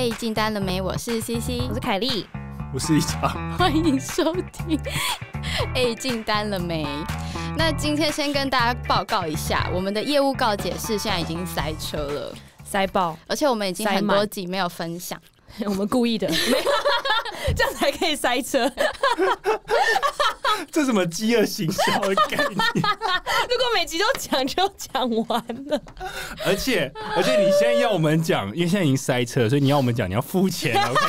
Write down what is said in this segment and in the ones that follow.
哎，进单了没？我是西西，我是凯莉，我是一茶。欢迎收听。哎，进单了没？那今天先跟大家报告一下，我们的业务告解是现在已经塞车了，塞爆，而且我们已经很多集没有分享，我们故意的。这样才可以塞车。这什么饥饿营销的概念？如果每集都讲，就讲完了。而且而且，你现在要我们讲，因为现在已经塞车，所以你要我们讲，你要付钱，OK？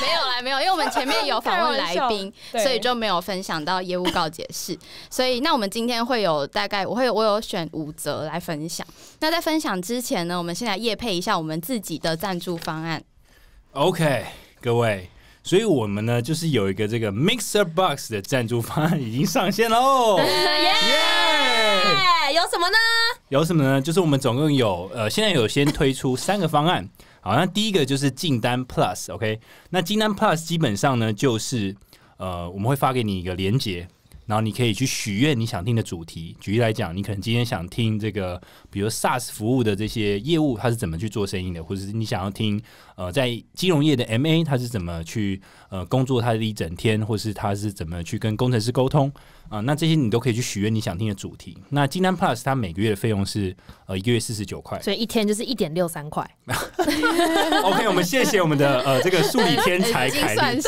没有啦，没有，因为我们前面有访问来宾，所以就没有分享到业务告解释。所以那我们今天会有大概，我会我有选五则来分享。那在分享之前呢，我们先来业配一下我们自己的赞助方案。OK，各位，所以我们呢，就是有一个这个 Mixer Box 的赞助方案已经上线喽！耶，有什么呢？有什么呢？就是我们总共有呃，现在有先推出三个方案。好，那第一个就是订单 Plus，OK，那订单 Plus 基本上呢，就是呃，我们会发给你一个链接。然后你可以去许愿你想听的主题。举例来讲，你可能今天想听这个，比如 SaaS 服务的这些业务，它是怎么去做生意的，或者是你想要听，呃，在金融业的 MA 它是怎么去。呃，工作他的一整天，或是他是怎么去跟工程师沟通啊？那这些你都可以去许愿，你想听的主题。那金丹 Plus 它每个月的费用是呃一个月四十九块，所以一天就是一点六三块。OK，我们谢谢我们的呃这个数理天才凯丽。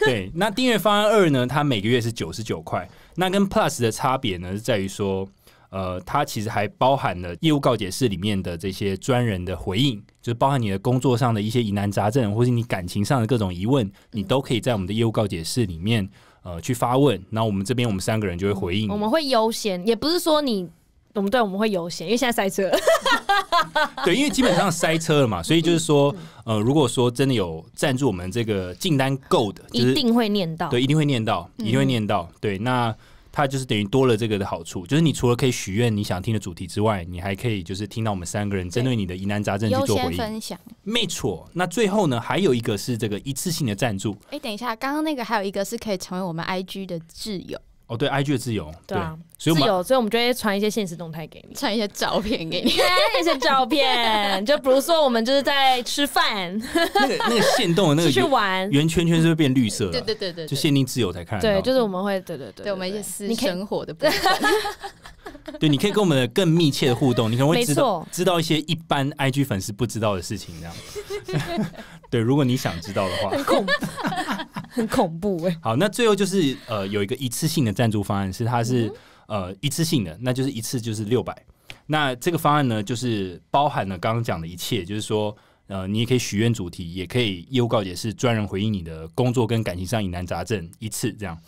对，那订阅方案二呢，它每个月是九十九块。那跟 Plus 的差别呢，是在于说。呃，它其实还包含了业务告解室里面的这些专人的回应，就是包含你的工作上的一些疑难杂症，或是你感情上的各种疑问，你都可以在我们的业务告解室里面，呃，去发问。那我们这边我们三个人就会回应。我们会优先，也不是说你，我们对我们会优先，因为现在塞车。对，因为基本上塞车了嘛，所以就是说，呃，如果说真的有赞助我们这个订单够的，一定会念到，对，一定会念到，一定会念到，对，那。它就是等于多了这个的好处，就是你除了可以许愿你想听的主题之外，你还可以就是听到我们三个人针对你的疑难杂症去做回应。分享没错。那最后呢，还有一个是这个一次性的赞助。哎，等一下，刚刚那个还有一个是可以成为我们 IG 的挚友。我对 IG 的自由，对啊，所以有，所以我们就会传一些现实动态给你，传一些照片给你，一些照片，就比如说我们就是在吃饭，那个那个限动的那个，去玩，圆圈圈是会变绿色，对对对对，就限定自由才看，对，就是我们会，对对对，对我们一些私生活，的部分。对，你可以跟我们的更密切的互动，你可能会知道知道一些一般 IG 粉丝不知道的事情，这样，对，如果你想知道的话。很恐怖哎！好，那最后就是呃，有一个一次性的赞助方案，是它是呃一次性的，那就是一次就是六百。那这个方案呢，就是包含了刚刚讲的一切，就是说呃，你也可以许愿主题，也可以业务告解，是专人回应你的工作跟感情上疑难杂症一次这样。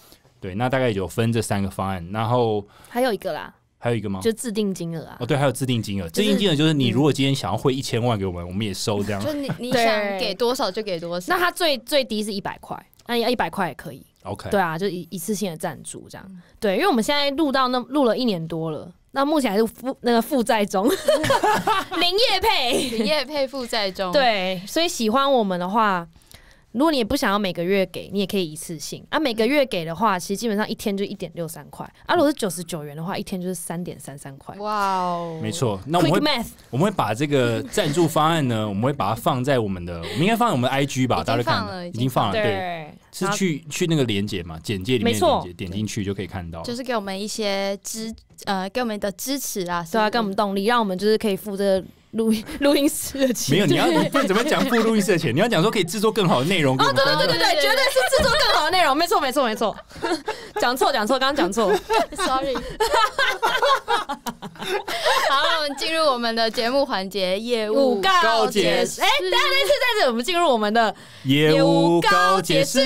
对，那大概有分这三个方案，然后还有一个啦，还有一个吗？就自定金额啊。哦，对，还有自定金额，自定金额就是你如果今天想要汇一千万给我们，我们也收这样。就你你想给多少就给多少。那它最最低是一百块。那要一百块也可以，OK，对啊，就一一次性的赞助这样，对，因为我们现在录到那录了一年多了，那目前还是负那个负债中，林业配林业配负债中，对，所以喜欢我们的话。如果你也不想要每个月给，你也可以一次性啊。每个月给的话，其实基本上一天就一点六三块啊。如果是九十九元的话，一天就是三点三三块。哇，哦，没错。那我们会，我们会把这个赞助方案呢，我们会把它放在我们的，我们应该放在我们的 IG 吧，大家看，已经放了，对，是去去那个连接嘛，简介里面连接，点进去就可以看到。就是给我们一些支呃，给我们的支持啊，对啊，给我们动力，让我们就是可以付这。录音 录音师的钱没有，你要你不怎么讲付录音师的钱？你要讲说可以制作更好的内容。哦，对对对对对，绝对是制作更好的内容，没错没错没错。讲错讲错，刚刚讲错，sorry。好，我们进入我们的节目环节，业务告解。释。哎，大家再次再次，我们进入我们的业务告解释。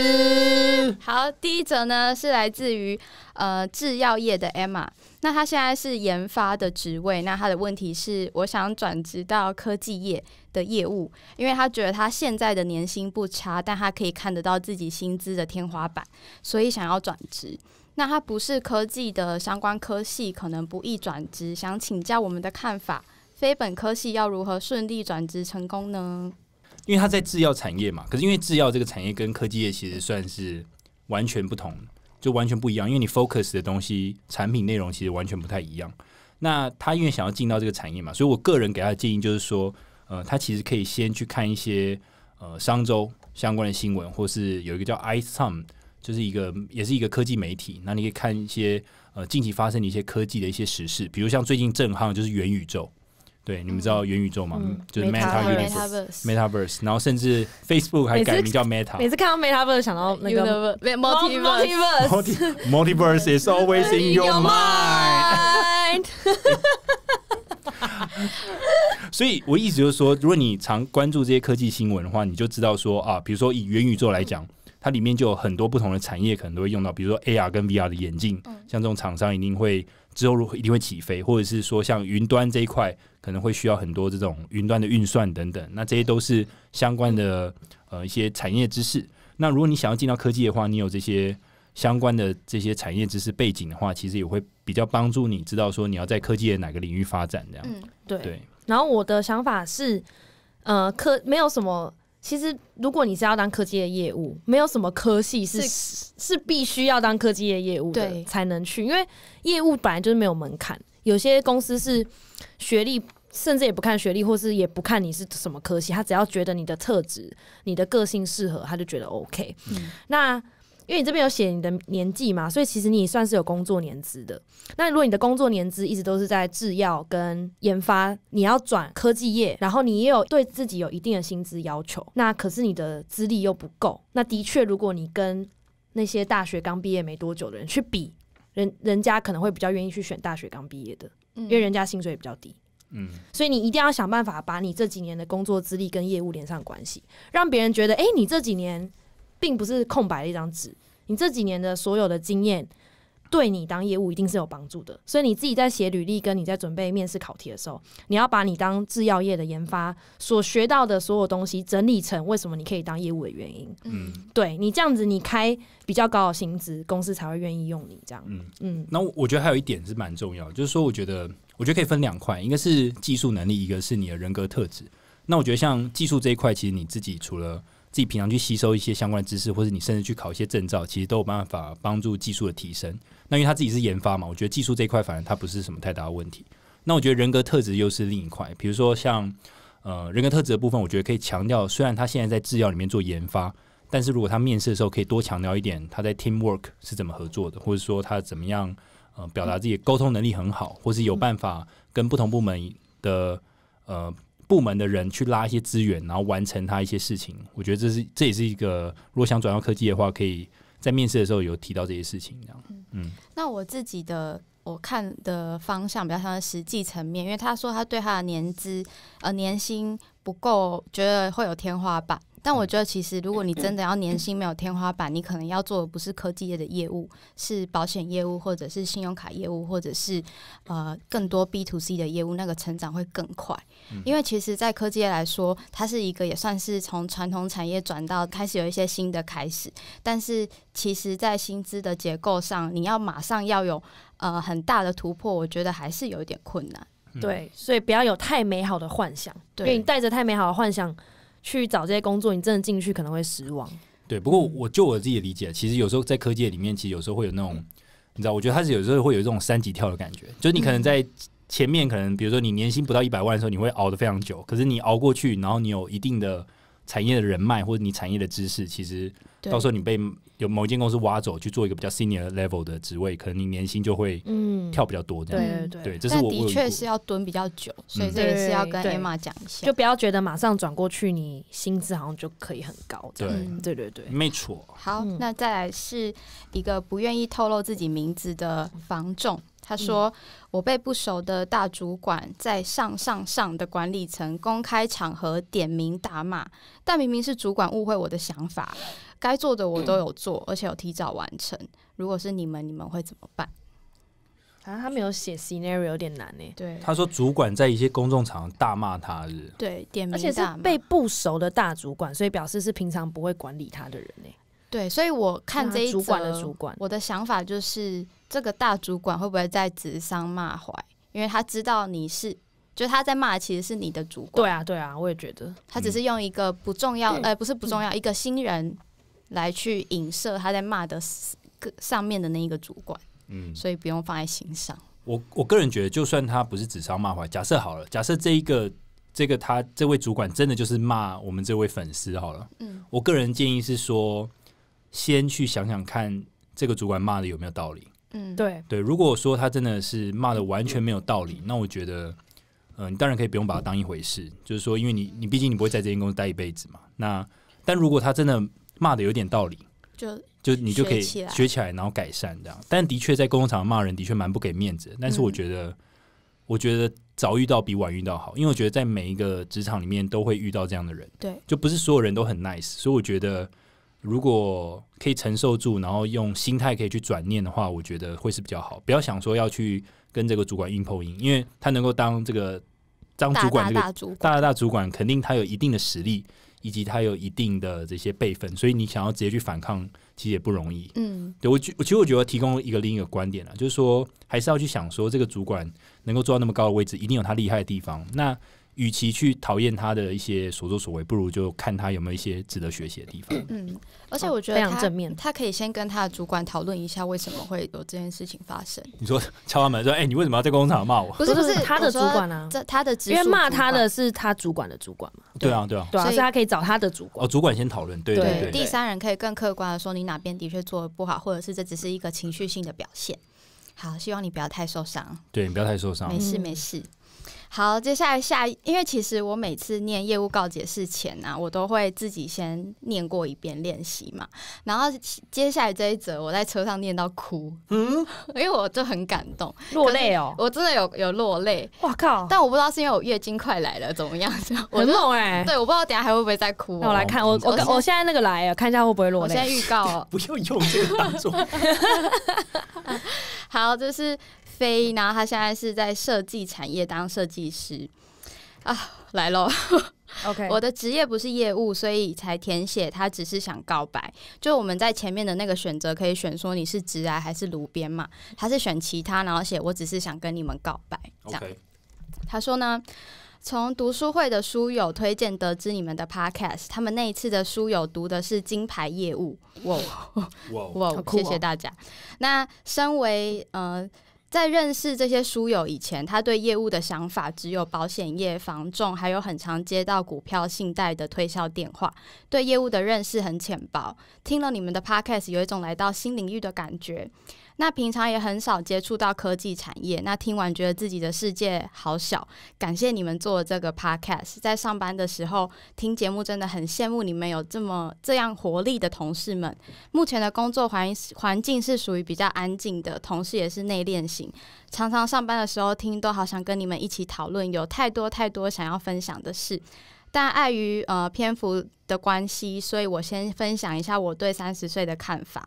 好，第一则呢是来自于呃制药业的 Emma。那他现在是研发的职位，那他的问题是，我想转职到科技业的业务，因为他觉得他现在的年薪不差，但他可以看得到自己薪资的天花板，所以想要转职。那他不是科技的相关科系，可能不易转职，想请教我们的看法，非本科系要如何顺利转职成功呢？因为他在制药产业嘛，可是因为制药这个产业跟科技业其实算是完全不同。就完全不一样，因为你 focus 的东西、产品内容其实完全不太一样。那他因为想要进到这个产业嘛，所以我个人给他的建议就是说，呃，他其实可以先去看一些呃商周相关的新闻，或是有一个叫 i sum，就是一个也是一个科技媒体。那你可以看一些呃近期发生的一些科技的一些实事，比如像最近震撼就是元宇宙。对，你们知道元宇宙吗？就是 Meta Universe，Meta v e r s e 然后甚至 Facebook 还改名叫 Meta。每次看到 Meta v e r s e 想到那个 Multiverse。Multiverse is always in your mind。所以，我意思就是说，如果你常关注这些科技新闻的话，你就知道说啊，比如说以元宇宙来讲，它里面就有很多不同的产业，可能都会用到，比如说 AR 跟 VR 的眼镜，像这种厂商一定会之后一定会起飞，或者是说像云端这一块。可能会需要很多这种云端的运算等等，那这些都是相关的呃一些产业知识。那如果你想要进到科技的话，你有这些相关的这些产业知识背景的话，其实也会比较帮助你知道说你要在科技的哪个领域发展这样。嗯，对。然后我的想法是，呃，科没有什么，其实如果你是要当科技的业务，没有什么科系是是必须要当科技的业务的才能去，因为业务本来就是没有门槛。有些公司是学历甚至也不看学历，或是也不看你是什么科系，他只要觉得你的特质、你的个性适合，他就觉得 OK。那因为你这边有写你的年纪嘛，所以其实你算是有工作年资的。那如果你的工作年资一直都是在制药跟研发，你要转科技业，然后你也有对自己有一定的薪资要求，那可是你的资历又不够，那的确如果你跟那些大学刚毕业没多久的人去比。人人家可能会比较愿意去选大学刚毕业的，因为人家薪水也比较低。嗯，所以你一定要想办法把你这几年的工作资历跟业务连上关系，让别人觉得，哎，你这几年并不是空白的一张纸，你这几年的所有的经验。对你当业务一定是有帮助的，所以你自己在写履历，跟你在准备面试考题的时候，你要把你当制药业的研发所学到的所有东西整理成为什么你可以当业务的原因。嗯，对你这样子，你开比较高的薪资，公司才会愿意用你这样。嗯嗯。那我我觉得还有一点是蛮重要的，就是说，我觉得我觉得可以分两块，一个是技术能力，一个是你的人格特质。那我觉得像技术这一块，其实你自己除了自己平常去吸收一些相关的知识，或者你甚至去考一些证照，其实都有办法帮助技术的提升。那因为他自己是研发嘛，我觉得技术这一块反而他不是什么太大的问题。那我觉得人格特质又是另一块，比如说像呃人格特质的部分，我觉得可以强调，虽然他现在在制药里面做研发，但是如果他面试的时候可以多强调一点他在 team work 是怎么合作的，或者说他怎么样呃表达自己沟通能力很好，或是有办法跟不同部门的呃。部门的人去拉一些资源，然后完成他一些事情。我觉得这是这也是一个，如果想转到科技的话，可以在面试的时候有提到这些事情样。嗯，那我自己的我看的方向比较像实际层面，因为他说他对他的年资呃年薪不够，觉得会有天花板。但我觉得，其实如果你真的要年薪没有天花板，你可能要做的不是科技业的业务，是保险业务，或者是信用卡业务，或者是呃更多 B to C 的业务，那个成长会更快。因为其实，在科技业来说，它是一个也算是从传统产业转到开始有一些新的开始。但是，其实在薪资的结构上，你要马上要有呃很大的突破，我觉得还是有一点困难。对，所以不要有太美好的幻想，因为你带着太美好的幻想。去找这些工作，你真的进去可能会失望。对，不过我就我自己的理解，其实有时候在科技里面，其实有时候会有那种，你知道，我觉得它是有时候会有这种三级跳的感觉，就是你可能在前面，可能比如说你年薪不到一百万的时候，你会熬得非常久，可是你熬过去，然后你有一定的产业的人脉或者你产业的知识，其实到时候你被。有某一间公司挖走去做一个比较 senior level 的职位，可能你年薪就会跳比较多这样。对对对，我的确是要蹲比较久，所以这也是要跟 Emma 讲一下，就不要觉得马上转过去，你薪资好像就可以很高。对对对对，没错。好，那再来是一个不愿意透露自己名字的房仲。他说：“我被不熟的大主管在上上上的管理层公开场合点名打骂，但明明是主管误会我的想法。”该做的我都有做，而且有提早完成。如果是你们，你们会怎么办？好像他没有写 scenario，有点难呢。对，他说主管在一些公众场合大骂他，对，点名，而且是被不熟的大主管，所以表示是平常不会管理他的人呢。对，所以我看这一主管的主管，我的想法就是这个大主管会不会在指桑骂槐？因为他知道你是，就他在骂其实是你的主管。对啊，对啊，我也觉得他只是用一个不重要，呃，不是不重要，一个新人。来去影射他在骂的上面的那一个主管，嗯，所以不用放在心上。我我个人觉得，就算他不是指桑骂槐，假设好了，假设这一个这个他这位主管真的就是骂我们这位粉丝好了，嗯，我个人建议是说，先去想想看这个主管骂的有没有道理。嗯，对对，如果说他真的是骂的完全没有道理，那我觉得，嗯，你当然可以不用把它当一回事。就是说，因为你你毕竟你不会在这间公司待一辈子嘛。那但如果他真的骂的有点道理，就就你就可以学起来，然后改善这样。但的确在公共场合骂人的确蛮不给面子，但是我觉得，我觉得早遇到比晚遇到好，因为我觉得在每一个职场里面都会遇到这样的人，对，就不是所有人都很 nice，所以我觉得如果可以承受住，然后用心态可以去转念的话，我觉得会是比较好，不要想说要去跟这个主管硬碰硬，因为他能够当这个张主管，这个大大大主管，肯定他有一定的实力。以及他有一定的这些备份，所以你想要直接去反抗，其实也不容易。嗯，对我觉，其实我觉得提供一个另一个观点了，就是说，还是要去想说，这个主管能够做到那么高的位置，一定有他厉害的地方。那与其去讨厌他的一些所作所为，不如就看他有没有一些值得学习的地方。嗯，而且我觉得非常正面，他可以先跟他的主管讨论一下为什么会有这件事情发生。你说敲完门说：“哎，你为什么要在工厂骂我？”不是不是他的主管啊，这他的因为骂他的是他主管的主管嘛。对啊对啊对啊，所以他可以找他的主管哦，主管先讨论。对对对，第三人可以更客观的说，你哪边的确做的不好，或者是这只是一个情绪性的表现。好，希望你不要太受伤。对你不要太受伤，没事没事。好，接下来下，因为其实我每次念业务告解释前呢，我都会自己先念过一遍练习嘛。然后接下来这一则，我在车上念到哭，嗯，因为我就很感动，落泪哦，我真的有有落泪，哇靠！但我不知道是因为我月经快来了，怎么样？很猛哎，对，我不知道等下还会不会再哭。我来看，我我我现在那个来啊，看一下会不会落泪。现在预告，不用用这个当做。好，就是。飞，然后他现在是在设计产业当设计师啊，来喽。OK，我的职业不是业务，所以才填写。他只是想告白，就我们在前面的那个选择可以选说你是直癌还是炉边嘛，他是选其他，然后写我只是想跟你们告白这样。他说呢，从读书会的书友推荐得知你们的 Podcast，他们那一次的书友读的是金牌业务，哇哇，谢谢大家。那身为呃。在认识这些书友以前，他对业务的想法只有保险业、房仲，还有很常接到股票、信贷的推销电话，对业务的认识很浅薄。听了你们的 Podcast，有一种来到新领域的感觉。那平常也很少接触到科技产业，那听完觉得自己的世界好小。感谢你们做这个 podcast，在上班的时候听节目真的很羡慕你们有这么这样活力的同事们。目前的工作环环境是属于比较安静的，同事也是内敛型，常常上班的时候听都好想跟你们一起讨论，有太多太多想要分享的事，但碍于呃篇幅的关系，所以我先分享一下我对三十岁的看法。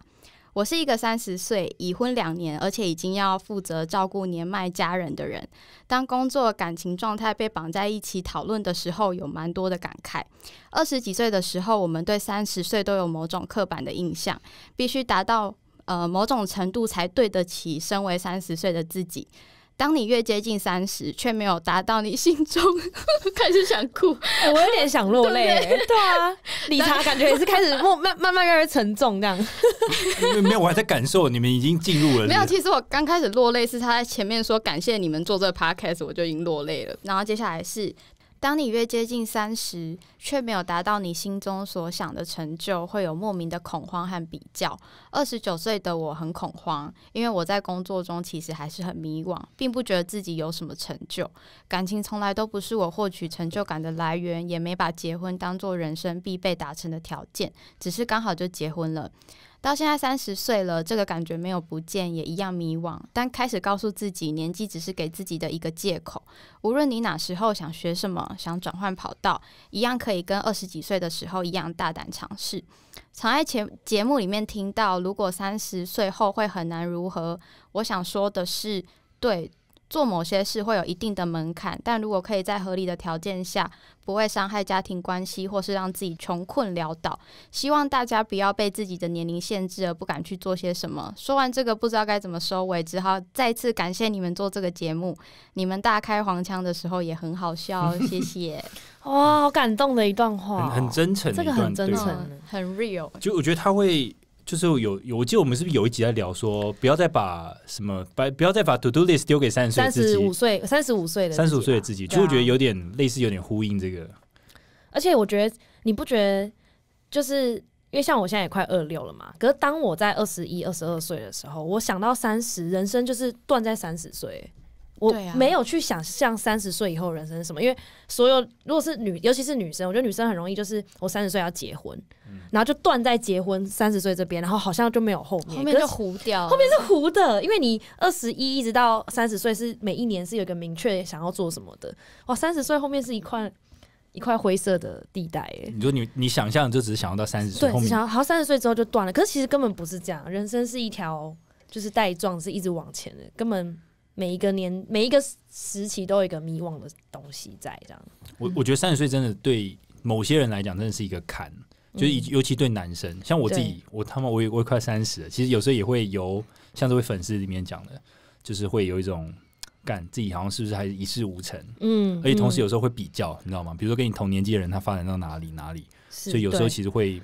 我是一个三十岁已婚两年，而且已经要负责照顾年迈家人的人。当工作、感情状态被绑在一起讨论的时候，有蛮多的感慨。二十几岁的时候，我们对三十岁都有某种刻板的印象，必须达到呃某种程度才对得起身为三十岁的自己。当你越接近三十，却没有达到你心中，开始想哭，我有点想落泪。对啊，理查感觉也是开始慢慢慢慢越来越沉重这样。没有，我还在感受，你们已经进入了。没有，其实我刚开始落泪是他在前面说感谢你们做这个 podcast，我就已经落泪了。然后接下来是。当你越接近三十，却没有达到你心中所想的成就，会有莫名的恐慌和比较。二十九岁的我很恐慌，因为我在工作中其实还是很迷惘，并不觉得自己有什么成就。感情从来都不是我获取成就感的来源，也没把结婚当做人生必备达成的条件，只是刚好就结婚了。到现在三十岁了，这个感觉没有不见，也一样迷惘。但开始告诉自己，年纪只是给自己的一个借口。无论你哪时候想学什么，想转换跑道，一样可以跟二十几岁的时候一样大胆尝试。常在前节目里面听到，如果三十岁后会很难如何？我想说的是，对。做某些事会有一定的门槛，但如果可以在合理的条件下，不会伤害家庭关系，或是让自己穷困潦倒，希望大家不要被自己的年龄限制而不敢去做些什么。说完这个，不知道该怎么收尾，只好再次感谢你们做这个节目，你们大开黄腔的时候也很好笑，谢谢。哇，好感动的一段话，很真诚，这个很真诚，很 real。就我觉得他会。就是有有，我记得我们是不是有一集在聊说，不要再把什么，把不要再把 to do l i s t 丢给三十岁、三十五岁、三十五岁的三十五岁的自己，就我觉得有点类似，有点呼应这个。而且我觉得你不觉得，就是因为像我现在也快二六了嘛，可是当我在二十一、二十二岁的时候，我想到三十，人生就是断在三十岁。我没有去想象三十岁以后人生是什么，因为所有如果是女，尤其是女生，我觉得女生很容易就是我三十岁要结婚，然后就断在结婚三十岁这边，然后好像就没有后面，后面就糊掉，后面是糊的，因为你二十一一直到三十岁是每一年是有一个明确想要做什么的，哇，三十岁后面是一块一块灰色的地带哎，你说你你想象就只是想要到三十岁，对，想好三十岁之后就断了，可是其实根本不是这样，人生是一条就是带状是一直往前的，根本。每一个年，每一个时期都有一个迷惘的东西在这样。我我觉得三十岁真的对某些人来讲真的是一个坎，就是尤其对男生，像我自己，我他妈我也我也快三十了，其实有时候也会有，像这位粉丝里面讲的，就是会有一种感，自己好像是不是还一事无成，嗯，而且同时有时候会比较，你知道吗？比如说跟你同年纪的人他发展到哪里哪里，所以有时候其实会。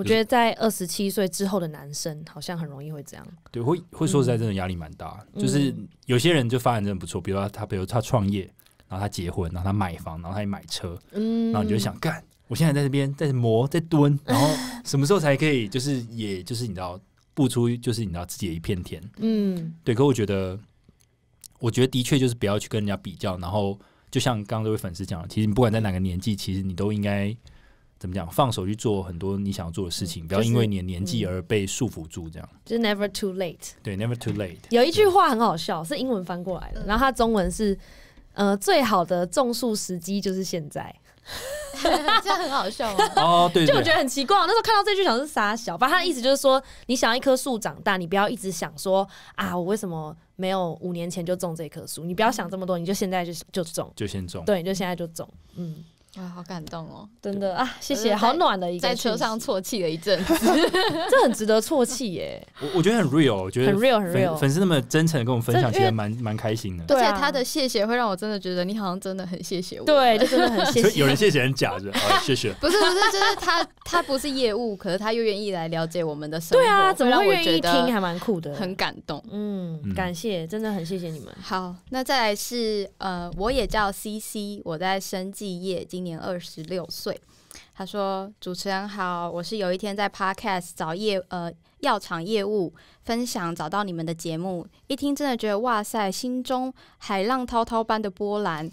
我觉得在二十七岁之后的男生，好像很容易会这样。对，会会说实在，真的压力蛮大。就是有些人就发展真的不错，比如他，比如他创业，然后他结婚，然后他买房，然后他也买车，嗯，然后你就想干，我现在在这边在磨，在蹲，然后什么时候才可以，就是也就是你知道，不出，就是你知道自己的一片天，嗯，对。可我觉得，我觉得的确就是不要去跟人家比较。然后就像刚刚这位粉丝讲的，其实你不管在哪个年纪，其实你都应该。怎么讲？放手去做很多你想要做的事情，不要因为你的年纪而被束缚住，这样。就是 never too late。对，never too late。有一句话很好笑，是英文翻过来的，然后它中文是，呃，最好的种树时机就是现在。这很好笑哦，对。就我觉得很奇怪，那时候看到这句想是傻笑。反正他的意思就是说，你想要一棵树长大，你不要一直想说啊，我为什么没有五年前就种这棵树？你不要想这么多，你就现在就就种，就先种。对，就现在就种，嗯。哇，好感动哦，真的啊，谢谢，好暖的，一个在车上啜泣了一阵，这很值得啜泣耶。我我觉得很 real，我觉得很 real，很 real。粉丝那么真诚的跟我们分享，其实蛮蛮开心的。对，而且他的谢谢会让我真的觉得你好像真的很谢谢我。对，就真的很谢谢。有人谢谢很假的，谢谢。不是不是，就是他他不是业务，可是他又愿意来了解我们的生活。对啊，怎么会愿意听？还蛮酷的，很感动。嗯，感谢，真的很谢谢你们。好，那再来是呃，我也叫 CC，我在生技业。今年二十六岁，他说：“主持人好，我是有一天在 Podcast 找业呃药厂业务分享，找到你们的节目，一听真的觉得哇塞，心中海浪滔滔般的波澜。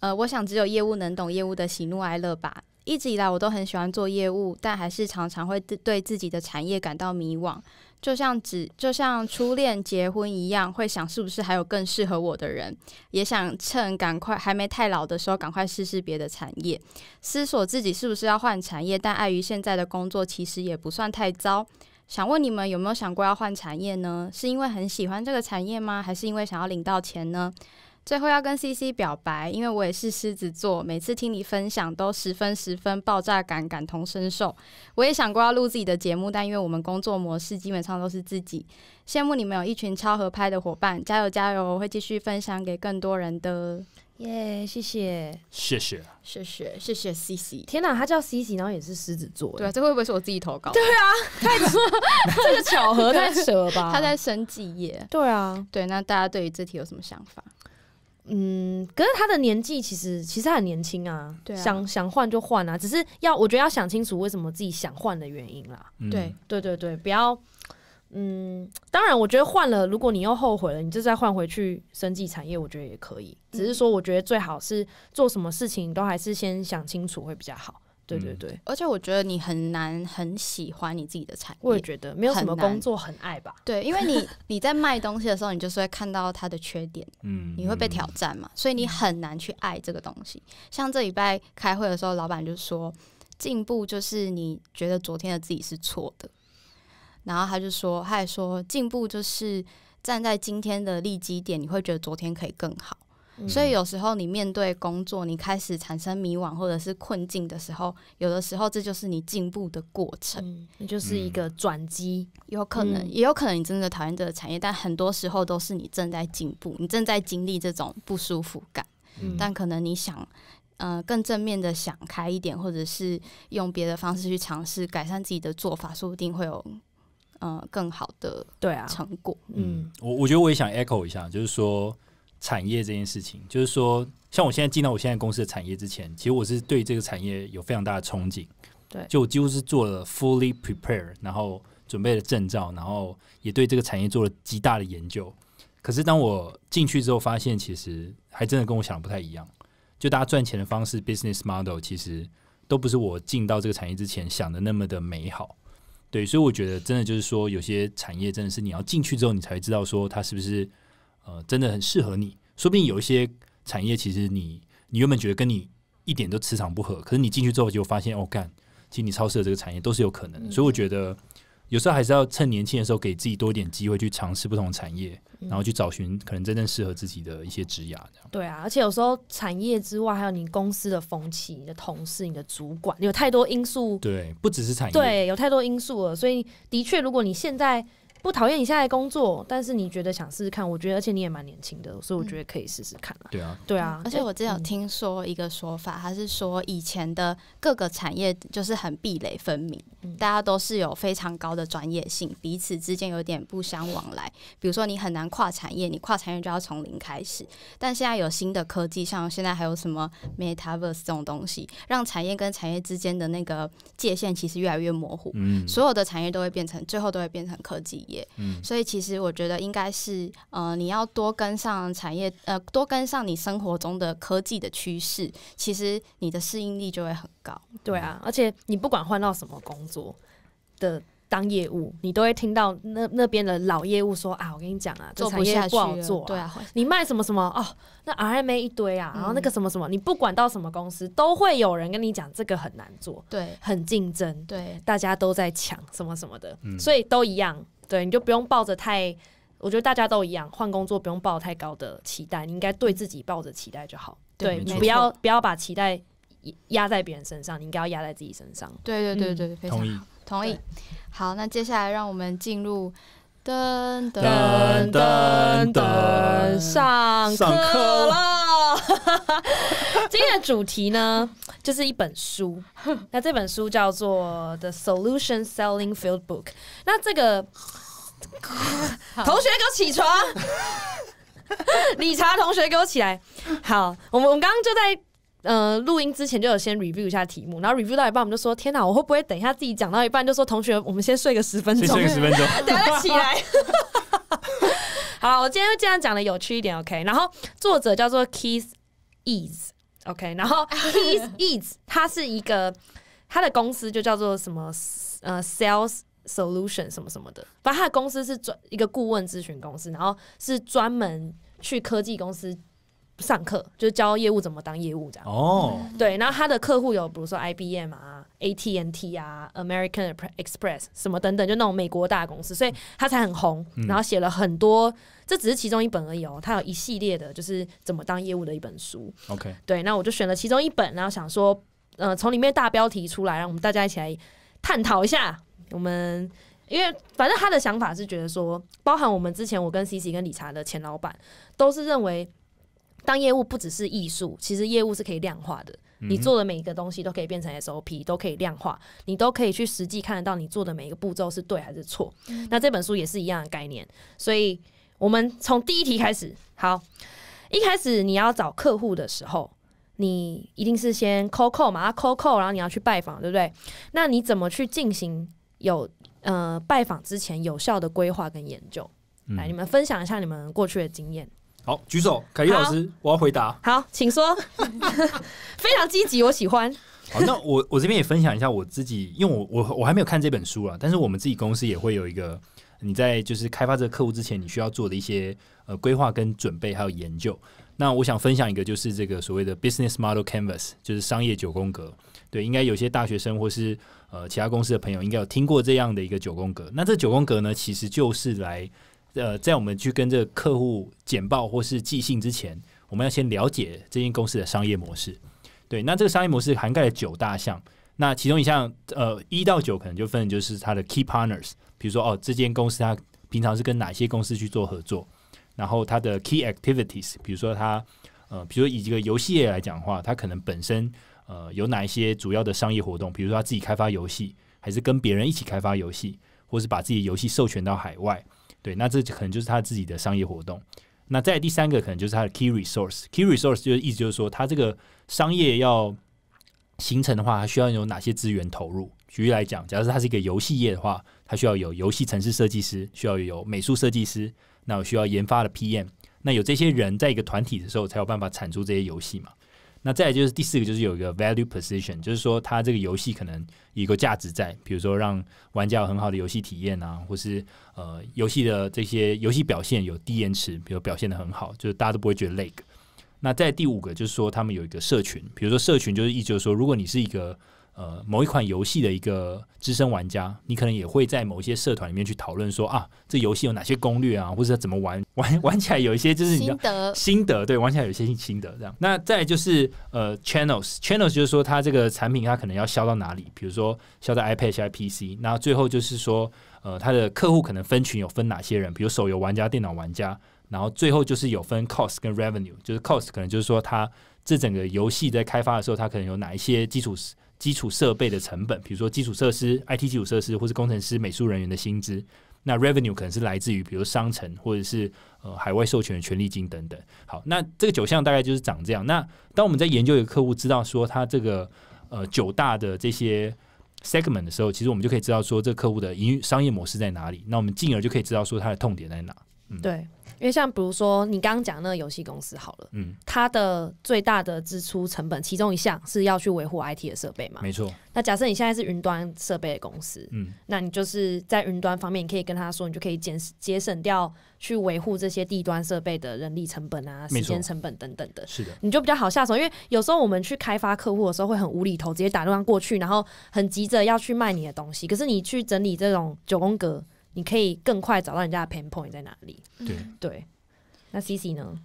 呃，我想只有业务能懂业务的喜怒哀乐吧。一直以来我都很喜欢做业务，但还是常常会对自己的产业感到迷惘。”就像只就像初恋结婚一样，会想是不是还有更适合我的人，也想趁赶快还没太老的时候，赶快试试别的产业，思索自己是不是要换产业。但碍于现在的工作，其实也不算太糟。想问你们有没有想过要换产业呢？是因为很喜欢这个产业吗？还是因为想要领到钱呢？最后要跟 C C 表白，因为我也是狮子座，每次听你分享都十分十分爆炸感，感同身受。我也想过要录自己的节目，但因为我们工作模式基本上都是自己，羡慕你们有一群超合拍的伙伴，加油加油！我会继续分享给更多人的，耶！谢谢，谢谢，谢谢，谢谢 C C！天哪，他叫 C C，然后也是狮子座，对啊，这会不会是我自己投稿？对啊，太这个巧合太扯了吧？他在生计业，对啊，对，那大家对于这题有什么想法？嗯，可是他的年纪其实其实很年轻啊，想想换就换啊，只是要我觉得要想清楚为什么自己想换的原因啦。对对对对，不要，嗯，当然我觉得换了，如果你又后悔了，你就再换回去生计产业，我觉得也可以。只是说，我觉得最好是做什么事情都还是先想清楚会比较好。对对对，而且我觉得你很难很喜欢你自己的产品，我也觉得没有什么工作很爱吧。对，因为你 你在卖东西的时候，你就是会看到它的缺点，嗯，你会被挑战嘛，所以你很难去爱这个东西。像这礼拜开会的时候，老板就说进步就是你觉得昨天的自己是错的，然后他就说，他还说进步就是站在今天的利基点，你会觉得昨天可以更好。所以有时候你面对工作，你开始产生迷惘或者是困境的时候，有的时候这就是你进步的过程，就是一个转机。有可能也有可能你真的讨厌这个产业，但很多时候都是你正在进步，你正在经历这种不舒服感。但可能你想，呃，更正面的想开一点，或者是用别的方式去尝试改善自己的做法，说不定会有呃更好的对啊成果。嗯，我我觉得我也想 echo 一下，就是说。产业这件事情，就是说，像我现在进到我现在公司的产业之前，其实我是对这个产业有非常大的憧憬。对，就我几乎是做了 fully prepare，然后准备了证照，然后也对这个产业做了极大的研究。可是当我进去之后，发现其实还真的跟我想的不太一样。就大家赚钱的方式，business model，其实都不是我进到这个产业之前想的那么的美好。对，所以我觉得真的就是说，有些产业真的是你要进去之后，你才知道说它是不是。呃，真的很适合你。说不定有一些产业，其实你你原本觉得跟你一点都磁场不合，可是你进去之后就发现哦，干，其实你超适合这个产业，都是有可能。所以我觉得有时候还是要趁年轻的时候，给自己多一点机会去尝试不同的产业，然后去找寻可能真正适合自己的一些职涯。这样对啊，而且有时候产业之外，还有你公司的风气、你的同事、你的主管，有太多因素。对，不只是产业，对，有太多因素了。所以的确，如果你现在不讨厌你现在工作，但是你觉得想试试看？我觉得，而且你也蛮年轻的，所以我觉得可以试试看啊。对啊，对啊。而且我之前有听说一个说法，它是说以前的各个产业就是很壁垒分明，大家都是有非常高的专业性，彼此之间有点不相往来。比如说你很难跨产业，你跨产业就要从零开始。但现在有新的科技，像现在还有什么 Metaverse 这种东西，让产业跟产业之间的那个界限其实越来越模糊。嗯，所有的产业都会变成最后都会变成科技业。嗯，所以其实我觉得应该是呃，你要多跟上产业，呃，多跟上你生活中的科技的趋势，其实你的适应力就会很高。对啊，而且你不管换到什么工作的当业务，你都会听到那那边的老业务说啊，我跟你讲啊，做不下去，不好做。对啊，你卖什么什么哦，那 RMA 一堆啊，然后那个什么什么，你不管到什么公司，都会有人跟你讲这个很难做，对，很竞争，对，大家都在抢什么什么的，所以都一样。对，你就不用抱着太，我觉得大家都一样，换工作不用抱太高的期待，你应该对自己抱着期待就好。对，不要不要把期待压在别人身上，你应该要压在自己身上。对对对对，非常好，同意。好，那接下来让我们进入。噔噔噔噔，上上课了。今天的主题呢，就是一本书。那这本书叫做《The Solution Selling Field Book》。那这个同学给我起床，理查同学给我起来。好，我们我们刚刚就在。嗯，录音之前就有先 review 一下题目，然后 review 到一半，我们就说天哪，我会不会等一下自己讲到一半就说同学，我们先睡个十分钟，睡十分钟，等他起来。好，我今天就这样讲的有趣一点，OK。然后作者叫做 Keith Ease，OK。然后 Keith Ease 他是一个他的公司就叫做什么呃 Sales Solution 什么什么的，反正他的公司是专一个顾问咨询公司，然后是专门去科技公司。上课就是教业务怎么当业务这样哦，对。然后他的客户有比如说 IBM 啊、AT&T 啊、American Express 什么等等，就那种美国大公司，所以他才很红。然后写了很多，这只是其中一本而已哦。他有一系列的，就是怎么当业务的一本书。OK，对。那我就选了其中一本，然后想说，呃，从里面大标题出来，让我们大家一起来探讨一下。我们因为反正他的想法是觉得说，包含我们之前我跟 CC 跟理查的前老板都是认为。当业务不只是艺术，其实业务是可以量化的。你做的每一个东西都可以变成 SOP，都可以量化，你都可以去实际看得到你做的每一个步骤是对还是错。那这本书也是一样的概念，所以我们从第一题开始。好，一开始你要找客户的时候，你一定是先 call call 嘛，call call，然后你要去拜访，对不对？那你怎么去进行有呃拜访之前有效的规划跟研究？来，你们分享一下你们过去的经验。好，举手，凯丽老师，我要回答。好，请说，非常积极，我喜欢。好，那我我这边也分享一下我自己，因为我我我还没有看这本书啊，但是我们自己公司也会有一个你在就是开发这个客户之前，你需要做的一些呃规划跟准备，还有研究。那我想分享一个，就是这个所谓的 business model canvas，就是商业九宫格。对，应该有些大学生或是呃其他公司的朋友应该有听过这样的一个九宫格。那这九宫格呢，其实就是来。呃，在我们去跟这个客户简报或是寄信之前，我们要先了解这间公司的商业模式。对，那这个商业模式涵盖了九大项。那其中一项，呃，一到九可能就分的就是它的 key partners，比如说哦，这间公司它平常是跟哪些公司去做合作？然后它的 key activities，比如说它，呃，比如以这个游戏业来讲的话，它可能本身呃有哪一些主要的商业活动？比如说它自己开发游戏，还是跟别人一起开发游戏，或是把自己的游戏授权到海外？对，那这可能就是他自己的商业活动。那再第三个可能就是他的 key resource。key resource 就是意思就是说，他这个商业要形成的话，他需要有哪些资源投入？举例来讲，假如说他是一个游戏业的话，他需要有游戏城市设计师，需要有美术设计师，那我需要研发的 PM，那有这些人在一个团体的时候，才有办法产出这些游戏嘛。那再就是第四个，就是有一个 value position，就是说它这个游戏可能有个价值在，比如说让玩家有很好的游戏体验啊，或是呃游戏的这些游戏表现有低延迟，比如表现的很好，就是大家都不会觉得累。那在第五个，就是说他们有一个社群，比如说社群就是意思说，如果你是一个呃，某一款游戏的一个资深玩家，你可能也会在某些社团里面去讨论说啊，这游戏有哪些攻略啊，或者怎么玩？玩玩起来有一些就是心得，心得对，玩起来有一些心得这样。那再就是呃，channels，channels 就是说它这个产品它可能要销到哪里？比如说销在 iPad、iPC，那最后就是说呃，它的客户可能分群有分哪些人？比如手游玩家、电脑玩家，然后最后就是有分 cost 跟 revenue，就是 cost 可能就是说它这整个游戏在开发的时候，它可能有哪一些基础。基础设备的成本，比如说基础设施、IT 基础设施，或是工程师、美术人员的薪资。那 revenue 可能是来自于，比如商城，或者是呃海外授权的权利金等等。好，那这个九项大概就是长这样。那当我们在研究一个客户，知道说他这个呃九大的这些 segment 的时候，其实我们就可以知道说这个客户的营商业模式在哪里。那我们进而就可以知道说他的痛点在哪。嗯，对。因为像比如说你刚刚讲那个游戏公司好了，嗯，它的最大的支出成本其中一项是要去维护 IT 的设备嘛，没错。那假设你现在是云端设备的公司，嗯，那你就是在云端方面，你可以跟他说，你就可以减节省掉去维护这些低端设备的人力成本啊、时间成本等等的。是的，你就比较好下手，因为有时候我们去开发客户的时候会很无厘头，直接打话过去，然后很急着要去卖你的东西。可是你去整理这种九宫格。你可以更快找到人家的 pain point 在哪里。对对，那 Cici 呢？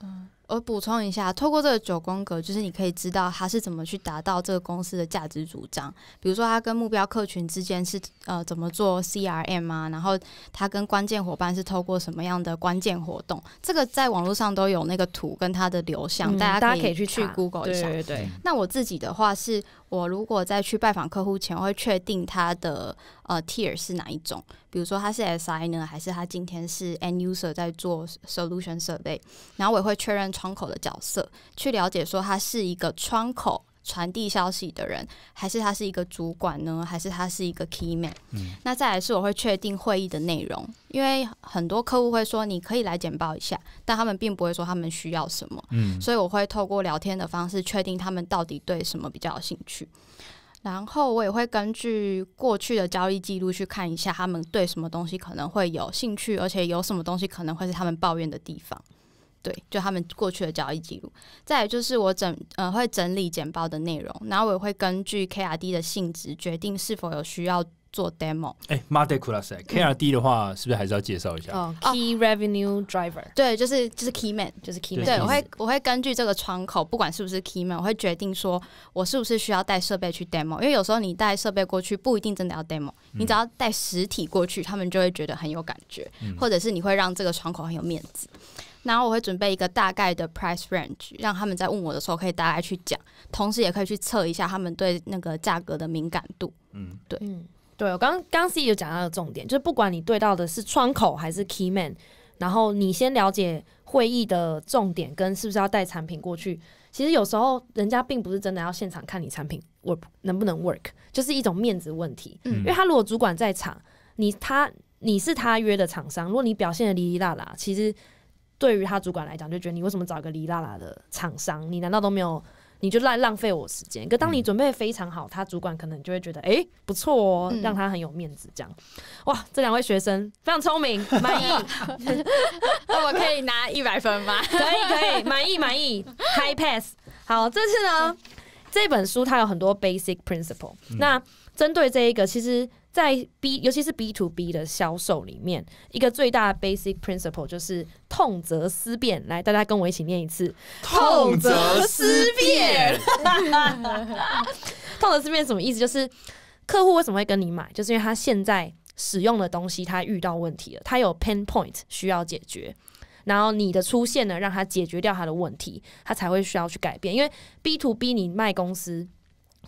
嗯，我补充一下，透过这个九宫格，就是你可以知道他是怎么去达到这个公司的价值主张。比如说，他跟目标客群之间是呃怎么做 CRM 啊，然后他跟关键伙伴是透过什么样的关键活动，这个在网络上都有那个图跟它的流向，大家大家可以去去 Google 一下。对对对。那我自己的话是。我如果在去拜访客户前，我会确定他的呃 tier 是哪一种，比如说他是 SI 呢，还是他今天是 end user 在做 solution survey，然后我也会确认窗口的角色，去了解说他是一个窗口。传递消息的人，还是他是一个主管呢，还是他是一个 key man？嗯，那再来是我会确定会议的内容，因为很多客户会说你可以来简报一下，但他们并不会说他们需要什么，嗯，所以我会透过聊天的方式确定他们到底对什么比较有兴趣，然后我也会根据过去的交易记录去看一下他们对什么东西可能会有兴趣，而且有什么东西可能会是他们抱怨的地方。对，就他们过去的交易记录。再有就是我整呃会整理简报的内容，然后我会根据 K R D 的性质决定是否有需要做 demo。哎，马德库拉斯，K R D 的话是不是还是要介绍一下？哦，Key Revenue Driver，对，就是就是 Key Man，就是 Key Man。对，我会我会根据这个窗口，不管是不是 Key Man，我会决定说我是不是需要带设备去 demo。因为有时候你带设备过去不一定真的要 demo，你只要带实体过去，他们就会觉得很有感觉，或者是你会让这个窗口很有面子。然后我会准备一个大概的 price range，让他们在问我的时候可以大概去讲，同时也可以去测一下他们对那个价格的敏感度。嗯，对，嗯，对我刚刚 C 有讲到的重点，就是不管你对到的是窗口还是 key man，然后你先了解会议的重点跟是不是要带产品过去。其实有时候人家并不是真的要现场看你产品 work 能不能 work，就是一种面子问题。嗯，因为他如果主管在场，你他你是他约的厂商，如果你表现的哩哩啦啦，其实。对于他主管来讲，就觉得你为什么找个离啦啦的厂商？你难道都没有？你就浪浪费我时间？可当你准备非常好，他主管可能就会觉得，哎，不错哦，让他很有面子这样。哇，这两位学生非常聪明，满意，那我可以拿一百分吗？可以可以，满意满意，High Pass。好，这次呢，这本书它有很多 Basic Principle。那针对这一个，其实。在 B，尤其是 B to B 的销售里面，一个最大 basic principle 就是痛则思变。来，大家跟我一起念一次：痛则思变。痛则思变什么意思？就是客户为什么会跟你买，就是因为他现在使用的东西他遇到问题了，他有 pain point 需要解决。然后你的出现呢，让他解决掉他的问题，他才会需要去改变。因为 B to B 你卖公司，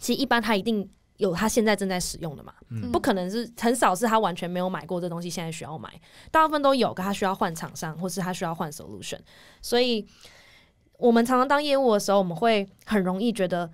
其实一般他一定。有他现在正在使用的嘛？不可能是很少是他完全没有买过这东西，现在需要买。大部分都有，可他需要换厂商，或是他需要换 solution。所以，我们常常当业务的时候，我们会很容易觉得，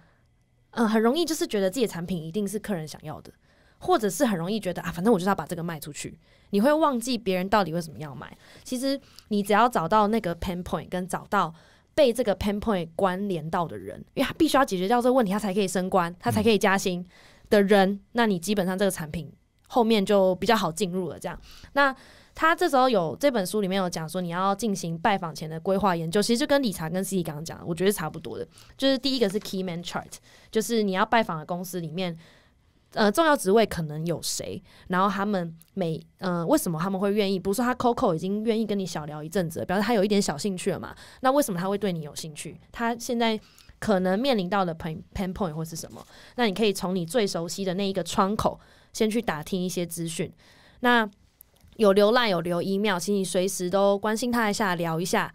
嗯，很容易就是觉得自己的产品一定是客人想要的，或者是很容易觉得啊，反正我就是要把这个卖出去。你会忘记别人到底为什么要买？其实你只要找到那个 pain point，跟找到被这个 pain point 关联到的人，因为他必须要解决掉这个问题，他才可以升官，他才可以加薪。的人，那你基本上这个产品后面就比较好进入了。这样，那他这时候有这本书里面有讲说，你要进行拜访前的规划研究，其实就跟理查跟 C E 刚刚讲的，我觉得是差不多的。就是第一个是 Key Man Chart，就是你要拜访的公司里面，呃，重要职位可能有谁，然后他们每呃为什么他们会愿意，不是说他 Coco 已经愿意跟你小聊一阵子，表示他有一点小兴趣了嘛？那为什么他会对你有兴趣？他现在。可能面临到的 p i n p i n point 或是什么，那你可以从你最熟悉的那一个窗口先去打听一些资讯。那有留览、有留 email，请你随时都关心他一下，聊一下，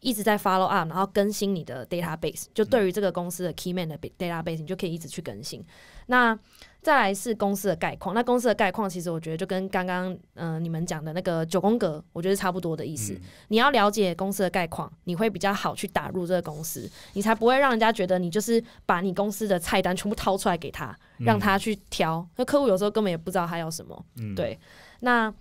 一直在 follow up，然后更新你的 database。就对于这个公司的 key man 的 database，你就可以一直去更新。那再来是公司的概况，那公司的概况其实我觉得就跟刚刚嗯你们讲的那个九宫格，我觉得差不多的意思。你要了解公司的概况，你会比较好去打入这个公司，你才不会让人家觉得你就是把你公司的菜单全部掏出来给他，让他去挑。那客户有时候根本也不知道他要什么。对，那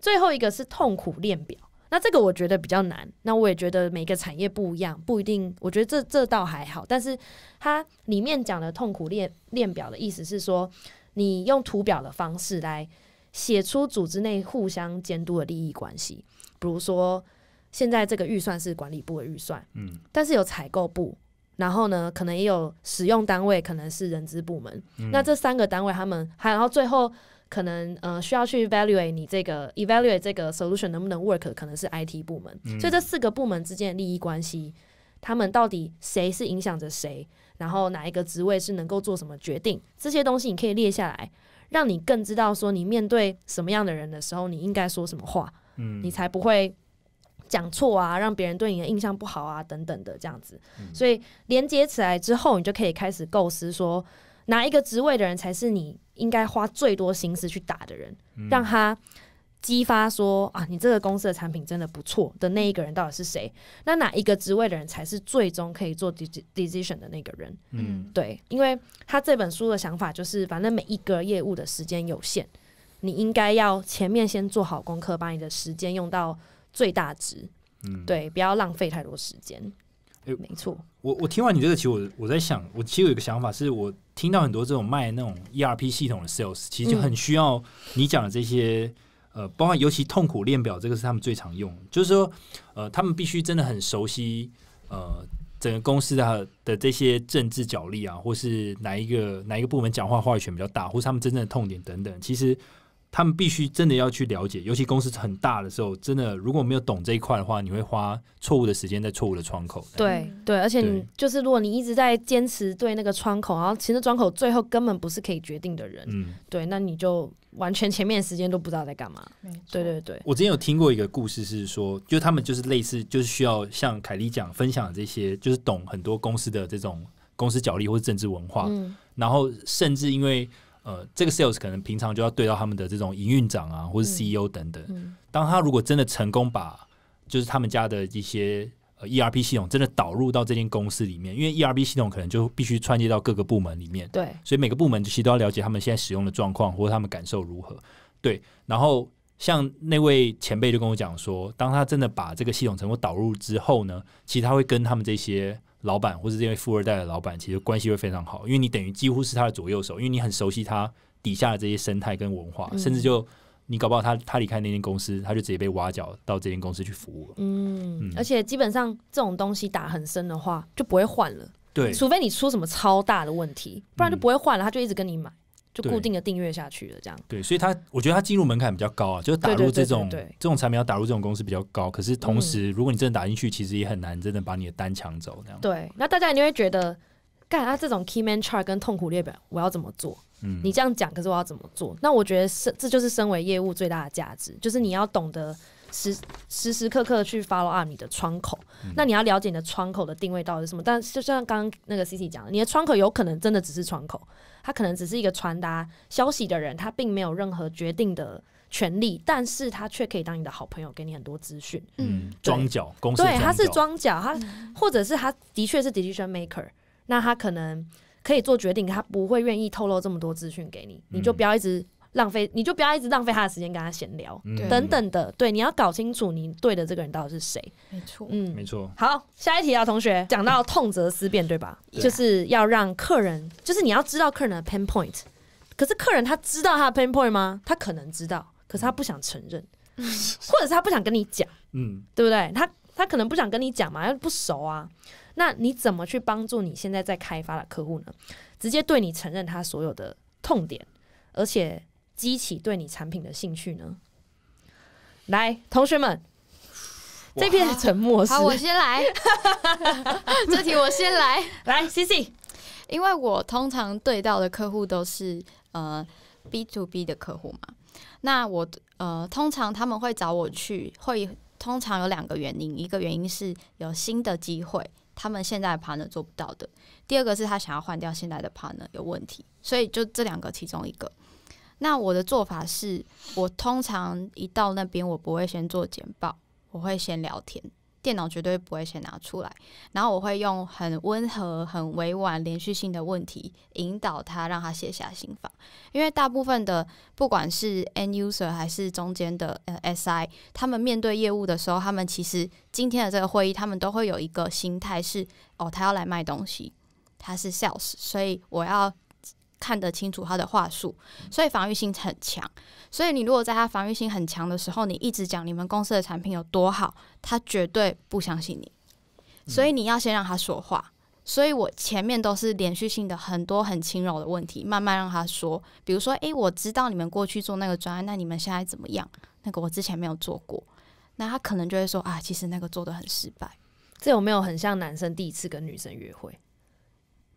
最后一个是痛苦链表。那这个我觉得比较难，那我也觉得每个产业不一样，不一定。我觉得这这倒还好，但是它里面讲的痛苦链链表的意思是说，你用图表的方式来写出组织内互相监督的利益关系，比如说现在这个预算是管理部的预算，嗯，但是有采购部，然后呢，可能也有使用单位，可能是人资部门，那这三个单位他们还然后最后。可能呃需要去 evaluate 你这个 evaluate 这个 solution 能不能 work 可能是 I T 部门，所以这四个部门之间的利益关系，他们到底谁是影响着谁，然后哪一个职位是能够做什么决定，这些东西你可以列下来，让你更知道说你面对什么样的人的时候，你应该说什么话，嗯，你才不会讲错啊，让别人对你的印象不好啊等等的这样子，所以连接起来之后，你就可以开始构思说。哪一个职位的人才是你应该花最多心思去打的人，让他激发说啊，你这个公司的产品真的不错的那一个人到底是谁？那哪一个职位的人才是最终可以做 decision 的那个人？嗯，对，因为他这本书的想法就是，反正每一个业务的时间有限，你应该要前面先做好功课，把你的时间用到最大值。嗯，对，不要浪费太多时间。哎，没错。我我听完你这个其实我我在想，我其实有一个想法，是我听到很多这种卖那种 ERP 系统的 sales，其实就很需要你讲的这些呃，包括尤其痛苦链表，这个是他们最常用。就是说，呃，他们必须真的很熟悉呃整个公司的的这些政治角力啊，或是哪一个哪一个部门讲话话语权比较大，或是他们真正的痛点等等，其实。他们必须真的要去了解，尤其公司很大的时候，真的如果没有懂这一块的话，你会花错误的时间在错误的窗口。对对，而且就是如果你一直在坚持对那个窗口，然后其实窗口最后根本不是可以决定的人。嗯，对，那你就完全前面的时间都不知道在干嘛。对对对，我之前有听过一个故事，是说，就他们就是类似，就是需要像凯莉讲分享这些，就是懂很多公司的这种公司角力或者政治文化，然后甚至因为。呃，这个 sales 可能平常就要对到他们的这种营运长啊，或者 CEO 等等。当他如果真的成功把，就是他们家的一些 ERP 系统真的导入到这间公司里面，因为 ERP 系统可能就必须串接到各个部门里面。对，所以每个部门其实都要了解他们现在使用的状况，或者他们感受如何。对，然后像那位前辈就跟我讲说，当他真的把这个系统成功导入之后呢，其实他会跟他们这些。老板或者这些富二代的老板，其实关系会非常好，因为你等于几乎是他的左右手，因为你很熟悉他底下的这些生态跟文化，甚至就你搞不好他他离开那间公司，他就直接被挖角到这间公司去服务了。嗯，而且基本上这种东西打很深的话，就不会换了，对，除非你出什么超大的问题，不然就不会换了，他就一直跟你买。就固定的订阅下去了，这样对，所以他我觉得他进入门槛比较高啊，就是打入这种这种产品要打入这种公司比较高。可是同时，如果你真的打进去，其实也很难真的把你的单抢走这样。对，那大家你会觉得，干啊，这种 key man chart 跟痛苦列表，我要怎么做？嗯，你这样讲，可是我要怎么做？那我觉得是这就是身为业务最大的价值，就是你要懂得时时时刻刻去 follow up 你的窗口。那你要了解你的窗口的定位到底是什么？但就像刚刚那个 Cici 讲的，你的窗口有可能真的只是窗口。他可能只是一个传达消息的人，他并没有任何决定的权利，但是他却可以当你的好朋友，给你很多资讯。嗯，装脚公司对，他是装脚，他或者是他的确是 decision maker，那他可能可以做决定，他不会愿意透露这么多资讯给你，你就不要一直。浪费你就不要一直浪费他的时间跟他闲聊等等的，对，你要搞清楚你对的这个人到底是谁，没错，嗯，没错。好，下一题啊，同学，讲到痛则思变，对吧？就是要让客人，就是你要知道客人的 pain point，可是客人他知道他的 pain point 吗？他可能知道，可是他不想承认，或者是他不想跟你讲，嗯，对不对？他他可能不想跟你讲嘛，又不熟啊。那你怎么去帮助你现在在开发的客户呢？直接对你承认他所有的痛点，而且。激起对你产品的兴趣呢？来，同学们，这片沉默。好，我先来。这题我先来。来，Cici，因为我通常对到的客户都是呃 B to B 的客户嘛。那我呃通常他们会找我去，会通常有两个原因，一个原因是有新的机会，他们现在 partner 做不到的；第二个是他想要换掉现在的 partner 有问题，所以就这两个其中一个。那我的做法是，我通常一到那边，我不会先做简报，我会先聊天，电脑绝对不会先拿出来，然后我会用很温和、很委婉、连续性的问题引导他，让他卸下心房。因为大部分的，不管是 end user 还是中间的 SI，他们面对业务的时候，他们其实今天的这个会议，他们都会有一个心态是：哦，他要来卖东西，他是 sales，所以我要。看得清楚他的话术，所以防御性很强。所以你如果在他防御性很强的时候，你一直讲你们公司的产品有多好，他绝对不相信你。所以你要先让他说话。所以我前面都是连续性的很多很轻柔的问题，慢慢让他说。比如说，诶，我知道你们过去做那个专案，那你们现在怎么样？那个我之前没有做过，那他可能就会说啊，其实那个做的很失败。这有没有很像男生第一次跟女生约会？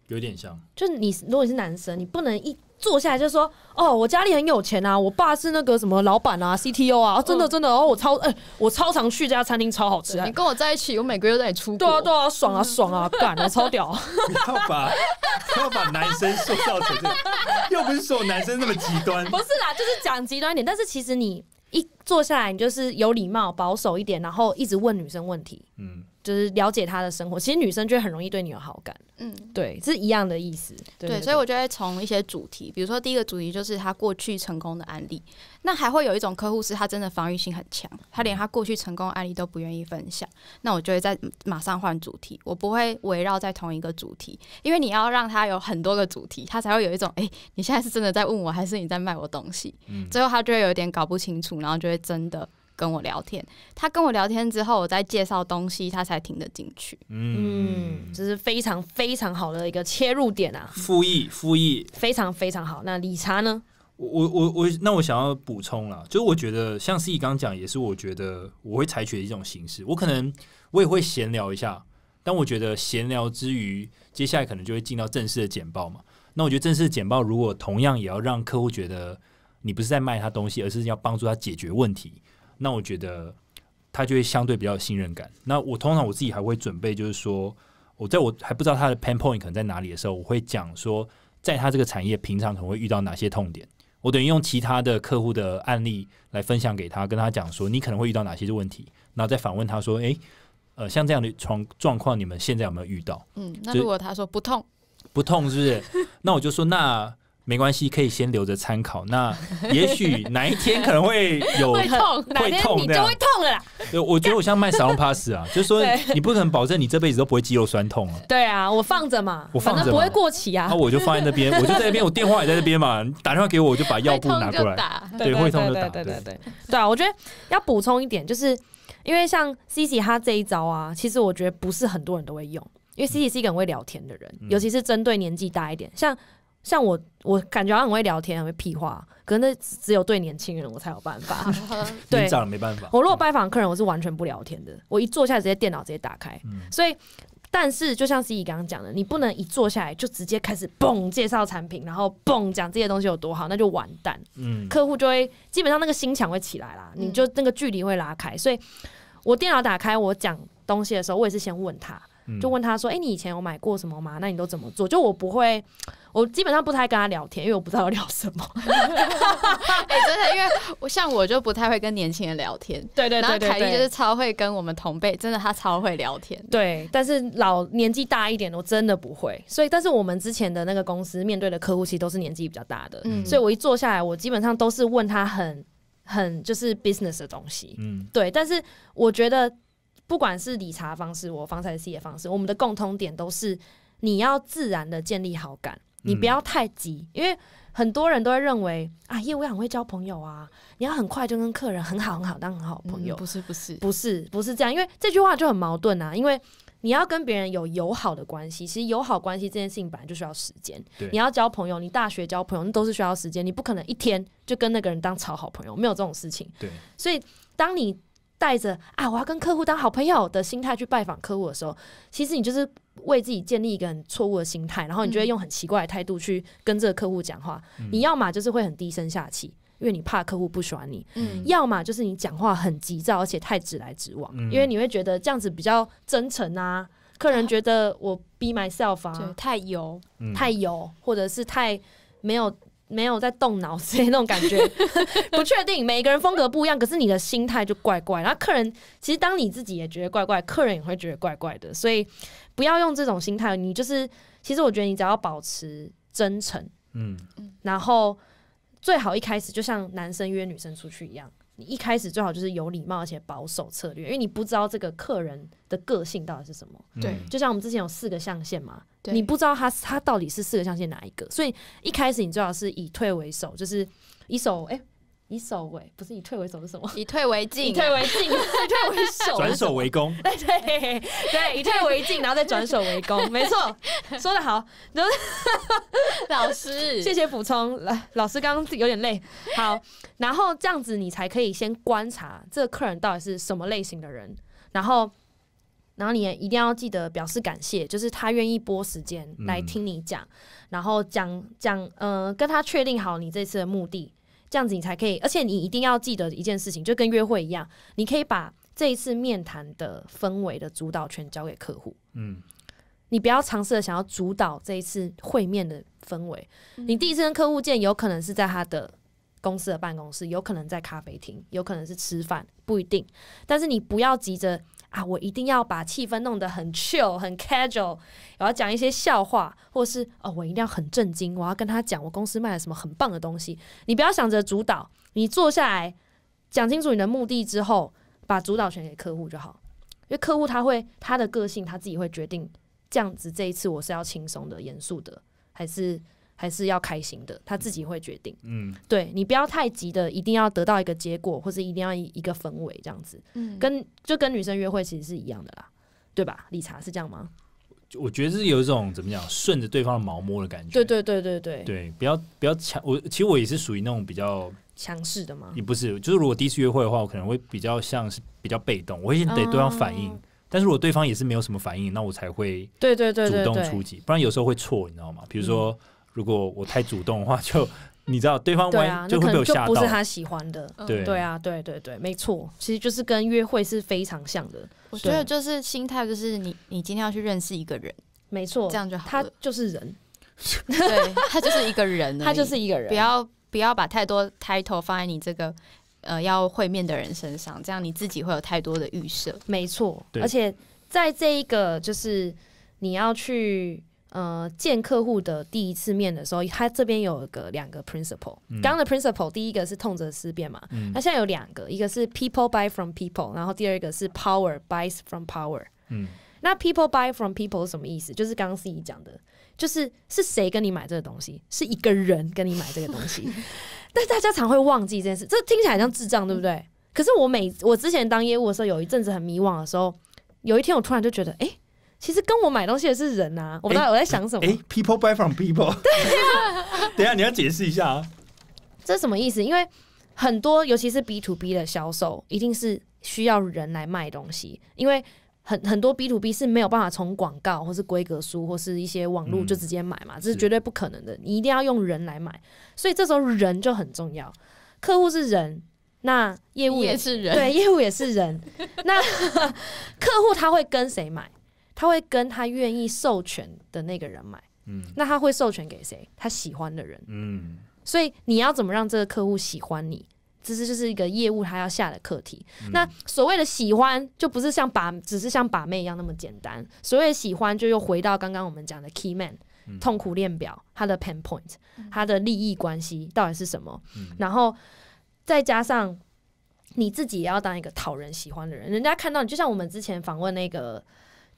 有点像，就是你如果是男生，你不能一坐下来就说哦，我家里很有钱啊，我爸是那个什么老板啊，CTO 啊，真的真的，哦，我超哎，我超常去这家餐厅，超好吃。你跟我在一起，我每个月都你出，对啊对啊，爽啊爽啊，干，啊，超屌。不要把不 要把男生塑造成这样，又不是说男生那么极端。不是啦，就是讲极端一点。但是其实你一坐下来，你就是有礼貌、保守一点，然后一直问女生问题。嗯。就是了解他的生活，其实女生就很容易对你有好感。嗯，对，是一样的意思。对，所以我就会从一些主题，比如说第一个主题就是他过去成功的案例。那还会有一种客户是他真的防御性很强，他连他过去成功案例都不愿意分享。那我就会在马上换主题，我不会围绕在同一个主题，因为你要让他有很多个主题，他才会有一种哎，你现在是真的在问我，还是你在卖我东西？嗯，最后他就会有点搞不清楚，然后就会真的。跟我聊天，他跟我聊天之后，我再介绍东西，他才听得进去。嗯，这是非常非常好的一个切入点啊！复议，复议，非常非常好。那理查呢？我我我我，那我想要补充了，就是我觉得像 C 刚刚讲，也是我觉得我会采取的一种形式。我可能我也会闲聊一下，但我觉得闲聊之余，接下来可能就会进到正式的简报嘛。那我觉得正式的简报如果同样也要让客户觉得你不是在卖他东西，而是要帮助他解决问题。那我觉得他就会相对比较有信任感。那我通常我自己还会准备，就是说我在我还不知道他的 p a i n p o i n t 可能在哪里的时候，我会讲说，在他这个产业平常可能会遇到哪些痛点。我等于用其他的客户的案例来分享给他，跟他讲说，你可能会遇到哪些问题，然后再反问他说，诶，呃，像这样的状状况，你们现在有没有遇到？嗯，那如果他说不痛，不痛，是不是？那我就说那。没关系，可以先留着参考。那 也许哪一天可能会有 会痛，会痛，你就会痛了。对，我觉得我像卖 s a l o pass 啊，就是说你不可能保证你这辈子都不会肌肉酸痛了。对啊，我放着嘛，我放着不会过期啊。那我就放在那边，我就在那边，我电话也在那边嘛。打电话给我，我就把药布拿过来。对，会痛就打。对对对对对对。对啊，我觉得要补充一点，就是因为像 C C 他这一招啊，其实我觉得不是很多人都会用，因为 C C 是一个很会聊天的人，尤其是针对年纪大一点，像。像我，我感觉很会聊天，很会屁话。可能那只有对年轻人，我才有办法。对，长没办法。我如果拜访客人，我是完全不聊天的。我一坐下来，直接电脑直接打开。所以，但是就像 C E 刚刚讲的，你不能一坐下来就直接开始嘣介绍产品，然后嘣讲这些东西有多好，那就完蛋。嗯，客户就会基本上那个心墙会起来啦，你就那个距离会拉开。所以，我电脑打开，我讲东西的时候，我也是先问他。就问他说：“哎，你以前有买过什么吗？那你都怎么做？”就我不会，我基本上不太跟他聊天，因为我不知道聊什么。哎，真的，因为我像我就不太会跟年轻人聊天。对对对对对。然后凯蒂就是超会跟我们同辈，真的，他超会聊天。对，但是老年纪大一点，我真的不会。所以，但是我们之前的那个公司面对的客户其实都是年纪比较大的，所以我一坐下来，我基本上都是问他很很就是 business 的东西。嗯，对，但是我觉得。不管是理茶方式，我方才是也业方式，我们的共通点都是你要自然的建立好感，你不要太急，因为很多人都会认为啊，业务员会交朋友啊，你要很快就跟客人很好很好当很好朋友，不是不是不是不是这样，因为这句话就很矛盾啊，因为你要跟别人有友好的关系，其实友好关系这件事情本来就需要时间，你要交朋友，你大学交朋友那都是需要时间，你不可能一天就跟那个人当超好朋友，没有这种事情，对，所以当你。带着啊，我要跟客户当好朋友的心态去拜访客户的时候，其实你就是为自己建立一个很错误的心态，然后你就会用很奇怪的态度去跟这个客户讲话。你要么就是会很低声下气，因为你怕客户不喜欢你；，嗯，要么就是你讲话很急躁，而且太直来直往，因为你会觉得这样子比较真诚啊。客人觉得我 be myself 啊，太油，太油，或者是太没有。没有在动脑子那种感觉，不确定每个人风格不一样，可是你的心态就怪怪。然后客人其实当你自己也觉得怪怪，客人也会觉得怪怪的。所以不要用这种心态，你就是其实我觉得你只要保持真诚，嗯，然后最好一开始就像男生约女生出去一样。你一开始最好就是有礼貌而且保守策略，因为你不知道这个客人的个性到底是什么。对，就像我们之前有四个象限嘛，你不知道他他到底是四个象限哪一个，所以一开始你最好是以退为守，就是以守哎。以守为不是以退为守是什么？以退为进，以退为进，以退为守，转守为攻。对对，以退为进，然后再转守为攻，没错，说的好。老师，谢谢补充。老老师刚刚有点累。好，然后这样子你才可以先观察这个客人到底是什么类型的人，然后，然后你一定要记得表示感谢，就是他愿意拨时间来听你讲，然后讲讲，嗯，跟他确定好你这次的目的。这样子你才可以，而且你一定要记得一件事情，就跟约会一样，你可以把这一次面谈的氛围的主导权交给客户。嗯，你不要尝试的想要主导这一次会面的氛围。你第一次跟客户见，有可能是在他的公司的办公室，有可能在咖啡厅，有可能是吃饭，不一定。但是你不要急着。啊，我一定要把气氛弄得很 chill，很 casual，我要讲一些笑话，或是哦，我一定要很震惊，我要跟他讲我公司卖了什么很棒的东西。你不要想着主导，你坐下来讲清楚你的目的之后，把主导权给客户就好，因为客户他会他的个性，他自己会决定这样子。这一次我是要轻松的、严肃的，还是？还是要开心的，他自己会决定。嗯，对你不要太急的，一定要得到一个结果，或者一定要一一个氛围这样子。嗯，跟就跟女生约会其实是一样的啦，对吧？理查是这样吗？我觉得是有一种怎么讲，顺着对方的毛摸的感觉。对对对对对。对，不要不要强。我其实我也是属于那种比较强势的嘛。也不是，就是如果第一次约会的话，我可能会比较像是比较被动，我会等对方反应。但是，如果对方也是没有什么反应，那我才会对对对主动出击，不然有时候会错，你知道吗？比如说。如果我太主动的话，就 你知道对方会就会被我吓到。不是他喜欢的，对对啊，对对对，没错，其实就是跟约会是非常像的。我觉得就是心态，就是你你今天要去认识一个人，没错，这样就好。他就是人，对他就是一个人，他就是一个人。不要不要把太多 title 放在你这个呃要会面的人身上，这样你自己会有太多的预设。没错，而且在这一个就是你要去。呃，见客户的第一次面的时候，他这边有个两个 principle。刚刚的 principle 第一个是痛则思变嘛，那现在有两个，一个是 people buy from people，然后第二个是 power buys from power。嗯，那 people buy from people 什么意思？就是刚刚 C 讲的，就是是谁跟你买这个东西，是一个人跟你买这个东西。但大家常会忘记这件事，这听起来像智障，对不对？可是我每我之前当业务的时候，有一阵子很迷惘的时候，有一天我突然就觉得，哎。其实跟我买东西的是人啊，我不知道我在想什么。哎，People buy from people。对，等一下，你要解释一下啊。这是什么意思？因为很多，尤其是 B to B 的销售，一定是需要人来卖东西。因为很很多 B to B 是没有办法从广告或是规格书或是一些网络就直接买嘛，这是绝对不可能的。你一定要用人来买，所以这时候人就很重要。客户是人，那业务也是人，对，业务也是人。那 客户他会跟谁买？他会跟他愿意授权的那个人买，嗯，那他会授权给谁？他喜欢的人，嗯，所以你要怎么让这个客户喜欢你？这是就是一个业务他要下的课题。那所谓的喜欢，就不是像把只是像把妹一样那么简单。所谓的喜欢，就又回到刚刚我们讲的 key man，痛苦链表，他的 pain point，他的利益关系到底是什么？然后再加上你自己也要当一个讨人喜欢的人，人家看到你，就像我们之前访问那个。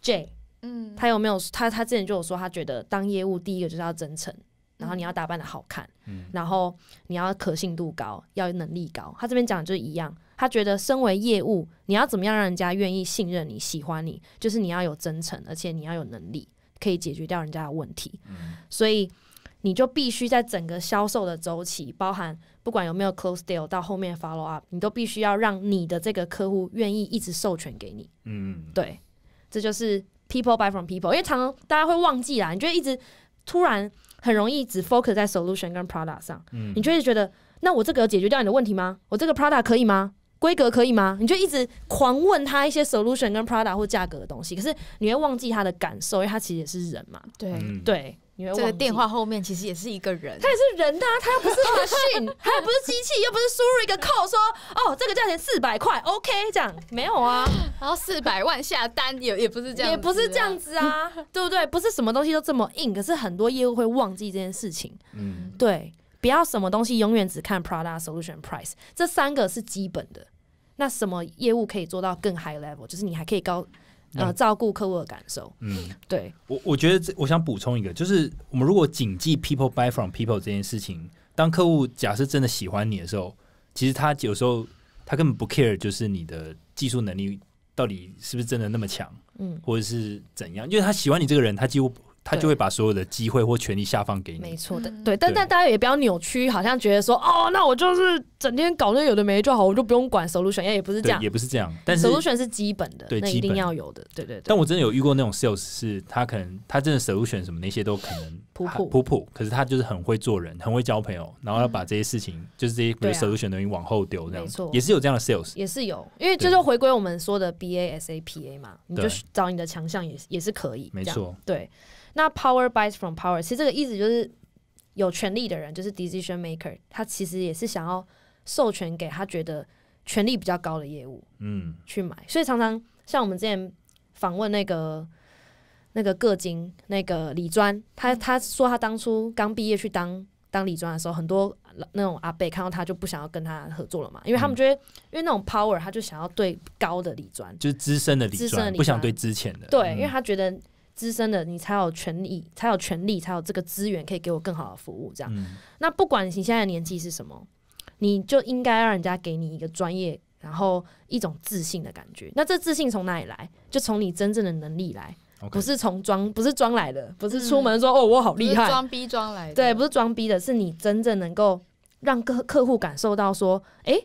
J，嗯，他有没有他他之前就有说，他觉得当业务第一个就是要真诚，然后你要打扮的好看，嗯，然后你要可信度高，要能力高。他这边讲的就是一样，他觉得身为业务，你要怎么样让人家愿意信任你、喜欢你，就是你要有真诚，而且你要有能力可以解决掉人家的问题。嗯，所以你就必须在整个销售的周期，包含不管有没有 close deal 到后面 follow up，你都必须要让你的这个客户愿意一直授权给你。嗯，对。这就是 people buy from people，因为常常大家会忘记啦，你就一直突然很容易只 focus 在 solution 跟 product 上，嗯，你就会觉得，那我这个解决掉你的问题吗？我这个 product 可以吗？规格可以吗？你就一直狂问他一些 solution 跟 product 或价格的东西，可是你会忘记他的感受，因为他其实也是人嘛，对对。这个电话后面其实也是一个人，他也是人呐，他又不是特信，他又不是机器，又不是输入一个扣说，哦，这个价钱四百块，OK，这样没有啊，然后四百万下单也也不是这样，也不是这样子啊，对不对？不是什么东西都这么硬，可是很多业务会忘记这件事情。嗯，对，不要什么东西永远只看 product solution price，这三个是基本的。那什么业务可以做到更 high level，就是你还可以高。呃，照顾客户的感受。嗯，对我，我觉得这，我想补充一个，就是我们如果谨记 “people buy from people” 这件事情，当客户假设真的喜欢你的时候，其实他有时候他根本不 care，就是你的技术能力到底是不是真的那么强，嗯，或者是怎样，因为他喜欢你这个人，他几乎。他就会把所有的机会或权利下放给你，没错的，对。但但大家也不要扭曲，好像觉得说哦，那我就是整天搞那有的没就好，我就不用管收入选 n 也不是这样，也不是这样。但是收入选是基本的，对，一定要有的，对对对。但我真的有遇过那种 sales，是他可能他真的收入选什么那些都可能普普普普，可是他就是很会做人，很会交朋友，然后要把这些事情就是这些 u t 收入选等于往后丢，这样没错，也是有这样的 sales，也是有，因为就是回归我们说的 BASAPA 嘛，你就找你的强项也也是可以，没错，对。那 power buys from power，其实这个意思就是有权力的人，就是 decision maker，他其实也是想要授权给他觉得权力比较高的业务，嗯，去买。所以常常像我们之前访问那个那个个金那个李专，他他说他当初刚毕业去当当李专的时候，很多那种阿贝看到他就不想要跟他合作了嘛，因为他们觉得因为那种 power，他就想要对高的李专，就是资深的李专，不想对之前的，对，因为他觉得。资深的，你才有权利，才有权利，才有这个资源，可以给我更好的服务。这样，那不管你现在年纪是什么，你就应该让人家给你一个专业，然后一种自信的感觉。那这自信从哪里来？就从你真正的能力来，不是从装，不是装来的，不是出门说哦我好厉害，装逼装来的，对，不是装逼的，是你真正能够让客客户感受到说，哎，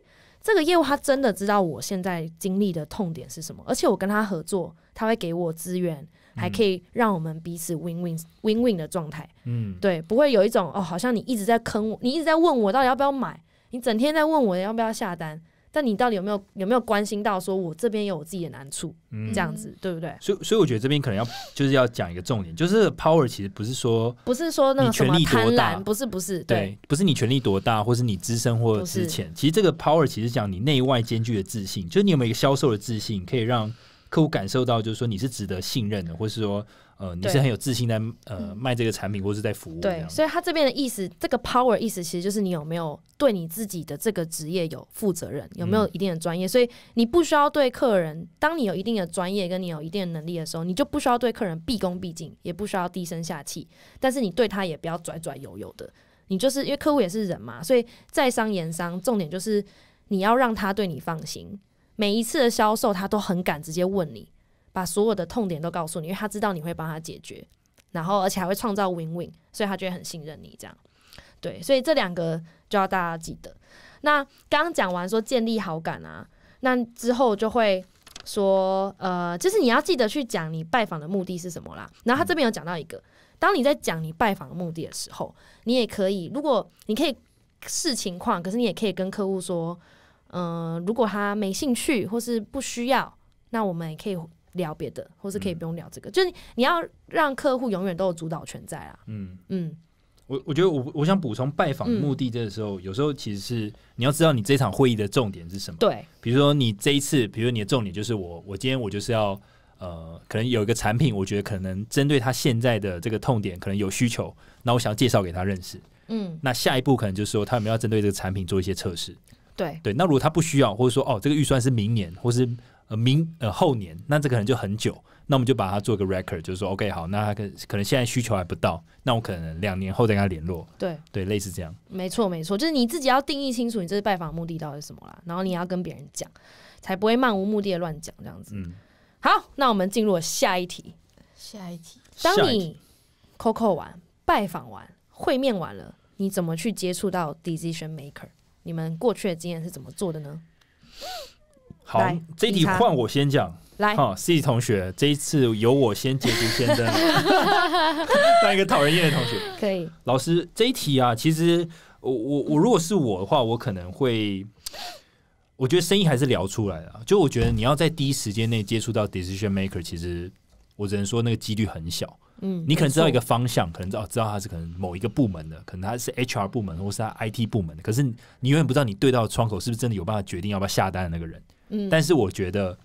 这个业务他真的知道我现在经历的痛点是什么，而且我跟他合作，他会给我资源。还可以让我们彼此 win win win win 的状态，嗯，对，不会有一种哦，好像你一直在坑我，你一直在问我到底要不要买，你整天在问我要不要下单，但你到底有没有有没有关心到说我这边有我自己的难处，嗯、这样子对不对？所以所以我觉得这边可能要就是要讲一个重点，就是 power 其实不是说不是说那权么贪婪，不是不是对，不是你权力多大，或是你资深或之前，其实这个 power 其实讲你内外兼具的自信，就是你有没有一个销售的自信可以让。客户感受到就是说你是值得信任的，或是说呃你是很有自信在呃卖这个产品或是在服务。对，所以他这边的意思，这个 power 意思其实就是你有没有对你自己的这个职业有负责任，有没有一定的专业。所以你不需要对客人，当你有一定的专业跟你有一定的能力的时候，你就不需要对客人毕恭毕敬，也不需要低声下气。但是你对他也不要拽拽悠悠的，你就是因为客户也是人嘛，所以在商言商，重点就是你要让他对你放心。每一次的销售，他都很敢直接问你，把所有的痛点都告诉你，因为他知道你会帮他解决，然后而且还会创造 win-win，所以他觉得很信任你这样。对，所以这两个就要大家记得。那刚刚讲完说建立好感啊，那之后就会说，呃，就是你要记得去讲你拜访的目的是什么啦。然后他这边有讲到一个，当你在讲你拜访的目的的时候，你也可以，如果你可以视情况，可是你也可以跟客户说。嗯，如果他没兴趣或是不需要，那我们也可以聊别的，或是可以不用聊这个。就是你要让客户永远都有主导权在啊。嗯嗯，我我觉得我我想补充拜访目的的时候，有时候其实是你要知道你这场会议的重点是什么。对，比如说你这一次，比如你的重点就是我我今天我就是要呃，可能有一个产品，我觉得可能针对他现在的这个痛点，可能有需求，那我想要介绍给他认识。嗯，那下一步可能就是说他有没有要针对这个产品做一些测试。对对，那如果他不需要，或者说哦，这个预算是明年，或是呃明呃后年，那这可能就很久，那我们就把它做一个 record，就是说 OK 好，那可可能现在需求还不到，那我可能两年后再跟他联络。对对，类似这样。没错没错，就是你自己要定义清楚你这次拜访目的到底是什么啦，然后你要跟别人讲，才不会漫无目的的乱讲这样子。嗯。好，那我们进入下一题。下一题，当你 c o c o 完拜访完会面完了，你怎么去接触到 decision maker？你们过去的经验是怎么做的呢？好，这题换我先讲。来，C 同学，这一次由我先解读先生。当一个讨人厌的同学。可以，老师，这一题啊，其实我我我如果是我的话，我可能会，我觉得声音还是聊出来了。就我觉得你要在第一时间内接触到 decision maker，其实我只能说那个几率很小。嗯，你可能知道一个方向，可能道知道他是可能某一个部门的，可能他是 HR 部门或是他 IT 部门的。可是你永远不知道你对到窗口是不是真的有办法决定要不要下单的那个人。嗯，但是我觉得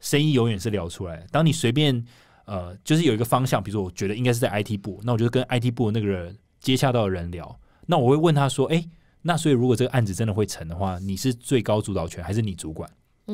生意永远是聊出来的。当你随便呃，就是有一个方向，比如说我觉得应该是在 IT 部，那我就跟 IT 部那个人接洽到的人聊。那我会问他说：“哎，那所以如果这个案子真的会成的话，你是最高主导权还是你主管？”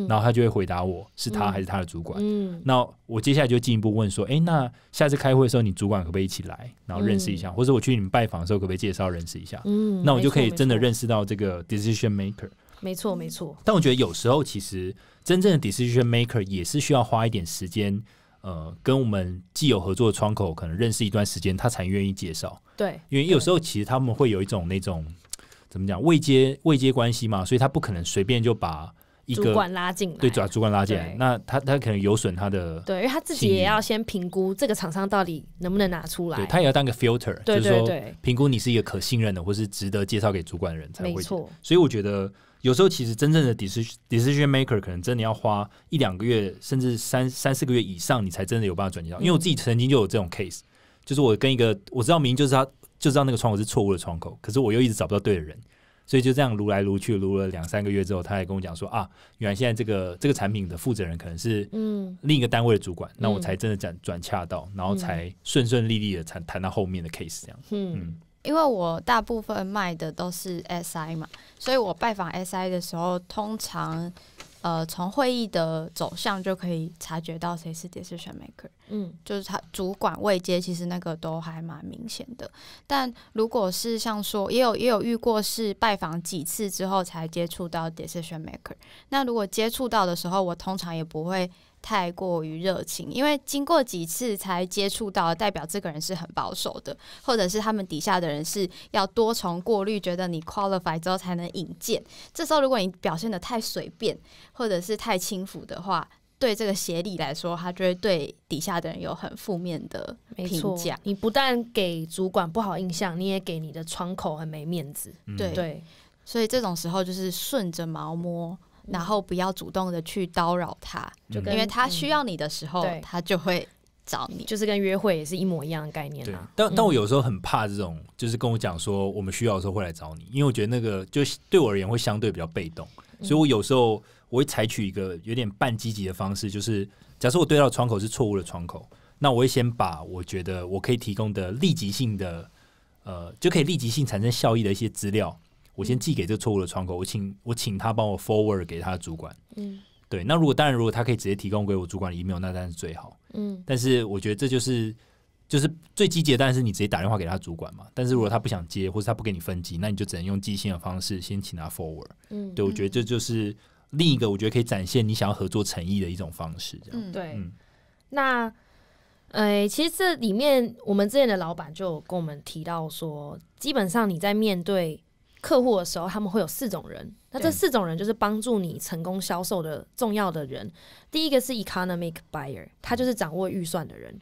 然后他就会回答我是他还是他的主管。那我接下来就进一步问说：，哎，那下次开会的时候，你主管可不可以一起来，然后认识一下？或者我去你们拜访的时候，可不可以介绍认识一下？嗯，那我就可以真的认识到这个 decision maker。没错，没错。但我觉得有时候其实真正的 decision maker 也是需要花一点时间，呃，跟我们既有合作的窗口可能认识一段时间，他才愿意介绍。对，因为有时候其实他们会有一种那种怎么讲未接未接关系嘛，所以他不可能随便就把。主管拉进来，对，把主管拉进来，那他他可能有损他的对，因为他自己也要先评估这个厂商到底能不能拿出来，他也要当个 filter，就是说评估你是一个可信任的或是值得介绍给主管的人才，没错。所以我觉得有时候其实真正的 decision decision maker 可能真的要花一两个月甚至三三四个月以上，你才真的有办法转接到。因为我自己曾经就有这种 case，就是我跟一个我知道明就是他就知道那个窗口是错误的窗口，可是我又一直找不到对的人。所以就这样撸来撸去，撸了两三个月之后，他还跟我讲说啊，原来现在这个这个产品的负责人可能是嗯另一个单位的主管，那我才真的转转恰到，然后才顺顺利利的谈谈到后面的 case 这样嗯，嗯，因为我大部分卖的都是 SI 嘛，所以我拜访 SI 的时候通常。呃，从会议的走向就可以察觉到谁是 decision maker，嗯，就是他主管位阶，其实那个都还蛮明显的。但如果是像说，也有也有遇过是拜访几次之后才接触到 decision maker，那如果接触到的时候，我通常也不会。太过于热情，因为经过几次才接触到，代表这个人是很保守的，或者是他们底下的人是要多重过滤，觉得你 qualify 之后才能引荐。这时候如果你表现的太随便，或者是太轻浮的话，对这个协力来说，他就会对底下的人有很负面的评价。你不但给主管不好印象，你也给你的窗口很没面子。对对，所以这种时候就是顺着毛摸。然后不要主动的去叨扰他，就因为他需要你的时候，他就会找你，就是跟约会也是一模一样的概念啊。但但我有时候很怕这种，就是跟我讲说我们需要的时候会来找你，因为我觉得那个就对我而言会相对比较被动，所以我有时候我会采取一个有点半积极的方式，就是假设我对到窗口是错误的窗口，那我会先把我觉得我可以提供的立即性的，呃，就可以立即性产生效益的一些资料。我先寄给这个错误的窗口，我请我请他帮我 forward 给他的主管。嗯，对。那如果当然，如果他可以直接提供给我主管的 email，那当然是最好。嗯。但是我觉得这就是就是最积极的，但是你直接打电话给他主管嘛。但是如果他不想接，或者他不给你分机，那你就只能用寄信的方式先请他 forward。嗯，对。我觉得这就是另一个我觉得可以展现你想要合作诚意的一种方式。这样对。那哎，其实这里面我们之前的老板就跟我们提到说，基本上你在面对。客户的时候，他们会有四种人。那这四种人就是帮助你成功销售的重要的人。第一个是 economic buyer，他就是掌握预算的人。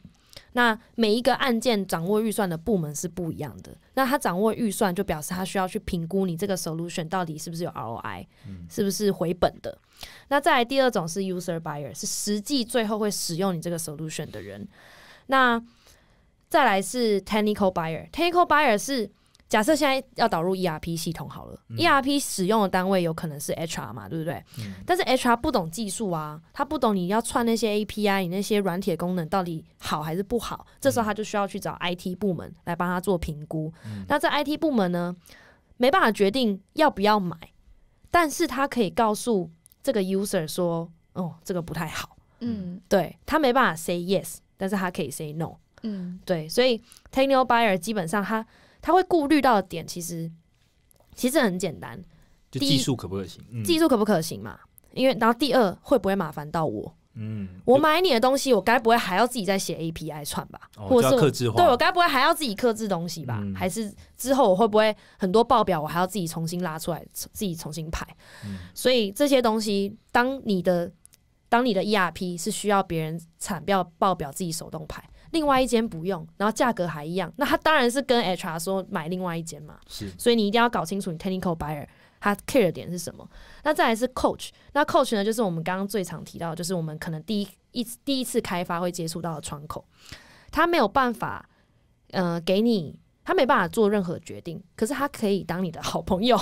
那每一个案件掌握预算的部门是不一样的。那他掌握预算，就表示他需要去评估你这个 solution 到底是不是有 ROI，是不是回本的。那再来第二种是 user buyer，是实际最后会使用你这个 solution 的人。那再来是 technical buyer，technical buyer 是假设现在要导入 ERP 系统好了，ERP 使用的单位有可能是 HR 嘛，对不对？但是 HR 不懂技术啊，他不懂你要串那些 API，你那些软体功能到底好还是不好？这时候他就需要去找 IT 部门来帮他做评估。那在 IT 部门呢，没办法决定要不要买，但是他可以告诉这个 user 说：“哦，这个不太好。”嗯，对他没办法 say yes，但是他可以 say no。嗯，对，所以 technical buyer 基本上他。他会顾虑到的点，其实其实很简单，就技术可不可行，技术可不可行嘛？因为然后第二，会不会麻烦到我？嗯，我买你的东西，我该不会还要自己再写 API 串吧？或者对我该不会还要自己克制东西吧？还是之后我会不会很多报表我还要自己重新拉出来，自己重新排？所以这些东西，当你的当你的 ERP 是需要别人产掉报表自己手动排。另外一间不用，然后价格还一样，那他当然是跟 HR 说买另外一间嘛。是，所以你一定要搞清楚你 Technical Buyer 他 care 点是什么。那再来是 Coach，那 Coach 呢，就是我们刚刚最常提到，就是我们可能第一一第一次开发会接触到的窗口，他没有办法，嗯，给你，他没办法做任何决定，可是他可以当你的好朋友，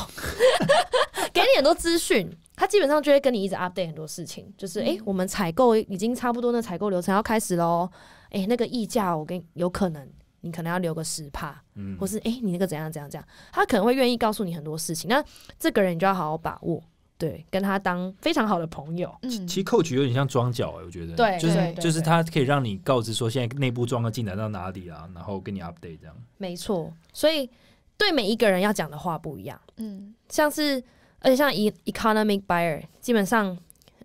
给你很多资讯，他基本上就会跟你一直 update 很多事情，就是诶，我们采购已经差不多，那采购流程要开始喽。哎，那个溢价我跟有可能，你可能要留个十帕，嗯，或是哎，你那个怎样怎样怎样，他可能会愿意告诉你很多事情。那这个人你就要好好把握，对，跟他当非常好的朋友。嗯，其实扣取有点像装脚哎，我觉得，对，就是就是他可以让你告知说现在内部装的进展到哪里啊，然后跟你 update 这样。没错，所以对每一个人要讲的话不一样，嗯，像是而且像 e economic buyer 基本上。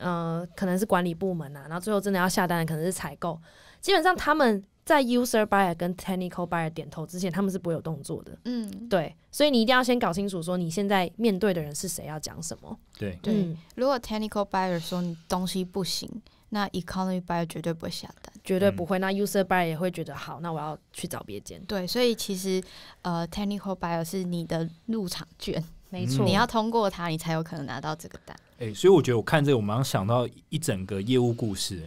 呃，可能是管理部门呐，然后最后真的要下单的可能是采购。基本上他们在 user buyer 跟 technical buyer 点头之前，他们是不会有动作的。嗯，对。所以你一定要先搞清楚，说你现在面对的人是谁，要讲什么。对对。如果 technical buyer 说你东西不行，那 economy buyer 绝对不会下单。绝对不会。那 user buyer 也会觉得好，那我要去找别间。对，所以其实呃，technical buyer 是你的入场券，没错。你要通过他，你才有可能拿到这个单。哎，所以我觉得我看这个，我马上想到一整个业务故事。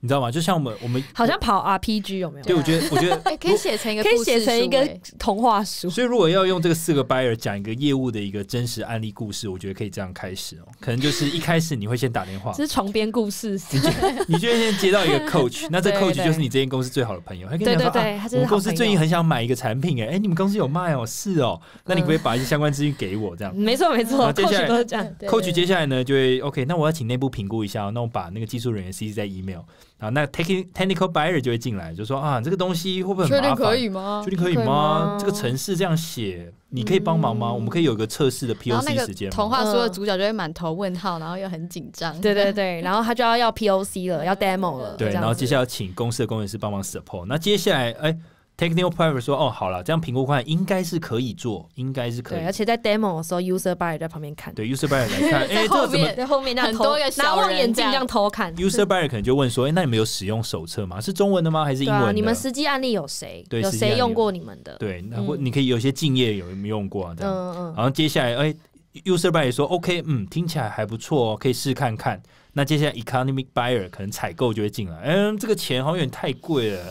你知道吗？就像我们，我们好像跑 RPG 有没有？对，我觉得，我觉得可以写成一个，可以写成一个童话书。所以，如果要用这个四个 buyer 讲一个业务的一个真实案例故事，我觉得可以这样开始哦。可能就是一开始你会先打电话，这是床边故事。你觉得？你觉得先接到一个 coach，那这 coach 就是你这间公司最好的朋友。對對、对，我们公司最近很想买一个产品哎，哎，你们公司有卖哦？是哦，那你可不可以把一些相关资讯给我？这样没错没错。coach 都是这样。coach 接下来呢就会 OK，那我要请内部评估一下，那我把那个技术人员 CC 在 email。啊，那 taking technical buyer 就会进来，就说啊，这个东西会不会很确定可以吗？确定可以吗？这个程式这样写，你可以帮忙吗？我们可以有个测试的 P O C 时间。童话书的主角就会满头问号，然后又很紧张。对对对，然后他就要要 P O C 了，要 demo 了。对，然后接下来请公司的工程师帮忙 support。那接下来，哎。Take n a l private 说哦，好了，这样评估看应该是可以做，应该是可以。对，而且在 demo 的时候，user buyer 在旁边看。对，user buyer 来看。在 后面，在后面很多个拿望远镜这样偷看。user buyer 可能就问说，哎，那你们有使用手册吗？是中文的吗？还是英文？你们实际案例有谁？有谁用过你们的？对，然后你可以有些敬业有没有用过啊？这样。然后接下来，哎，user buyer 说，OK，嗯，听起来还不错哦，可以试看看。那接下来 Economic Buyer 可能采购就会进来，嗯，这个钱好像有点太贵了，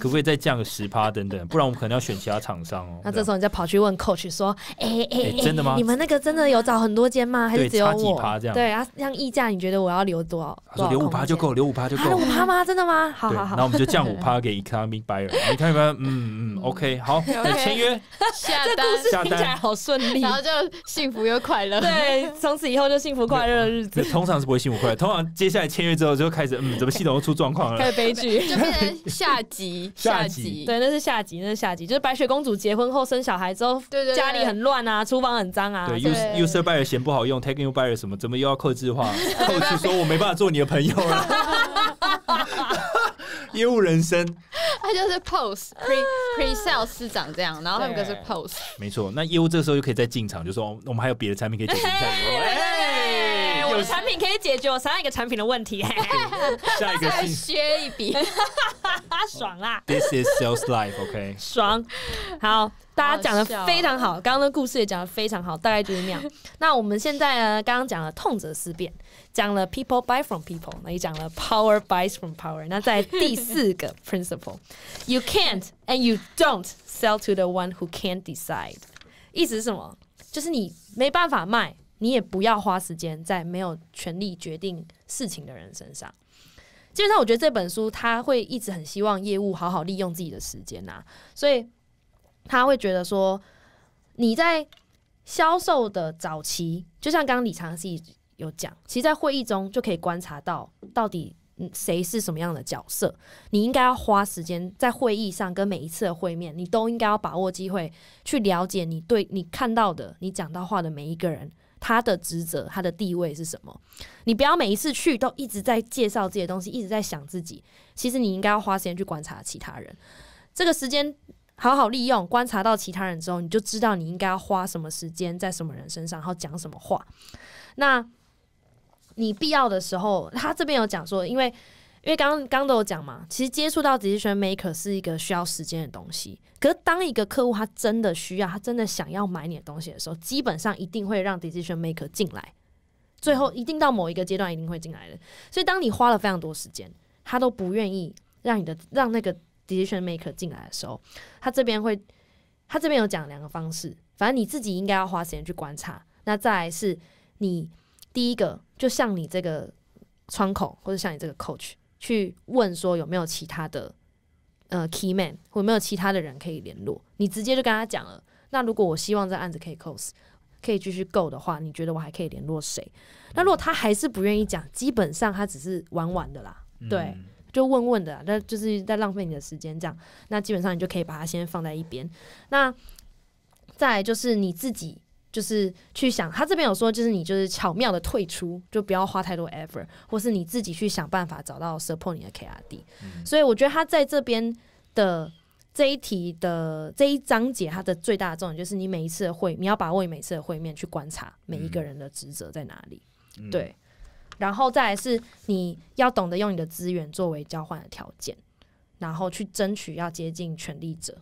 可不可以再降个十趴等等？不然我们可能要选其他厂商哦。那这时候你再跑去问 Coach 说，哎哎真的吗？你们那个真的有找很多间吗？还是只有我？差几趴这样。对啊，像溢价你觉得我要留多少？留五趴就够，留五趴就够。留五趴吗？真的吗？好好好。那我们就降五趴给 Economic Buyer，你看有 n 有？嗯嗯，OK，好，签约。下单。下单。听起来好顺利，然后就幸福又快乐。对，从此以后就幸福快乐的日子。通常是不会幸福快。通常接下来签约之后就开始，嗯，怎么系统又出状况了？开始悲剧，就变成下集，下集，对，那是下集，那是下集，就是白雪公主结婚后生小孩之后，对对，家里很乱啊，厨房很脏啊。对，use use buyer 嫌不好用，taking buyer 什么，怎么又要克制化？不要说我没办法做你的朋友了。业务人生，他就是 post pre pre sales 师长这样，然后他们就是 post，没错，那业务这个时候就可以再进场，就说我们还有别的产品可以进行有产品可以解决我下一个产品的问题，下一个再削一笔，爽啦 t h i s is sales life，OK，爽。好，大家讲的非常好，刚刚的故事也讲的非常好，大概就是那样。那我们现在呢，刚刚讲了“痛则思变”，讲了 “people buy from people”，那你讲了 “power buys from power”。那在第四个 principle，you can't and you don't sell to the one who can't decide。意思是什么？就是你没办法卖。你也不要花时间在没有权利决定事情的人身上。基本上，我觉得这本书他会一直很希望业务好好利用自己的时间呐，所以他会觉得说，你在销售的早期，就像刚刚李长熙有讲，其实，在会议中就可以观察到到底谁是什么样的角色。你应该要花时间在会议上，跟每一次的会面，你都应该要把握机会去了解你对你看到的、你讲到话的每一个人。他的职责、他的地位是什么？你不要每一次去都一直在介绍这些东西，一直在想自己。其实你应该要花时间去观察其他人。这个时间好好利用，观察到其他人之后，你就知道你应该要花什么时间在什么人身上，然后讲什么话。那你必要的时候，他这边有讲说，因为。因为刚刚都有讲嘛，其实接触到 decision maker 是一个需要时间的东西。可是当一个客户他真的需要，他真的想要买你的东西的时候，基本上一定会让 decision maker 进来。最后一定到某一个阶段一定会进来的。所以当你花了非常多时间，他都不愿意让你的让那个 decision maker 进来的时候，他这边会他这边有讲两个方式。反正你自己应该要花时间去观察。那再来是你第一个，就像你这个窗口或者像你这个 coach。去问说有没有其他的呃 key man，或有没有其他的人可以联络？你直接就跟他讲了。那如果我希望这案子可以 close，可以继续 go 的话，你觉得我还可以联络谁？那如果他还是不愿意讲，基本上他只是玩玩的啦，对，就问问的，那就是在浪费你的时间这样。那基本上你就可以把它先放在一边。那再就是你自己。就是去想，他这边有说，就是你就是巧妙的退出，就不要花太多 effort，或是你自己去想办法找到 support 你的 K R D。所以我觉得他在这边的这一题的这一章节，它的最大的重点就是你每一次的会，你要把握你每次的会面去观察每一个人的职责在哪里。对，然后再来是你要懂得用你的资源作为交换的条件，然后去争取要接近权力者。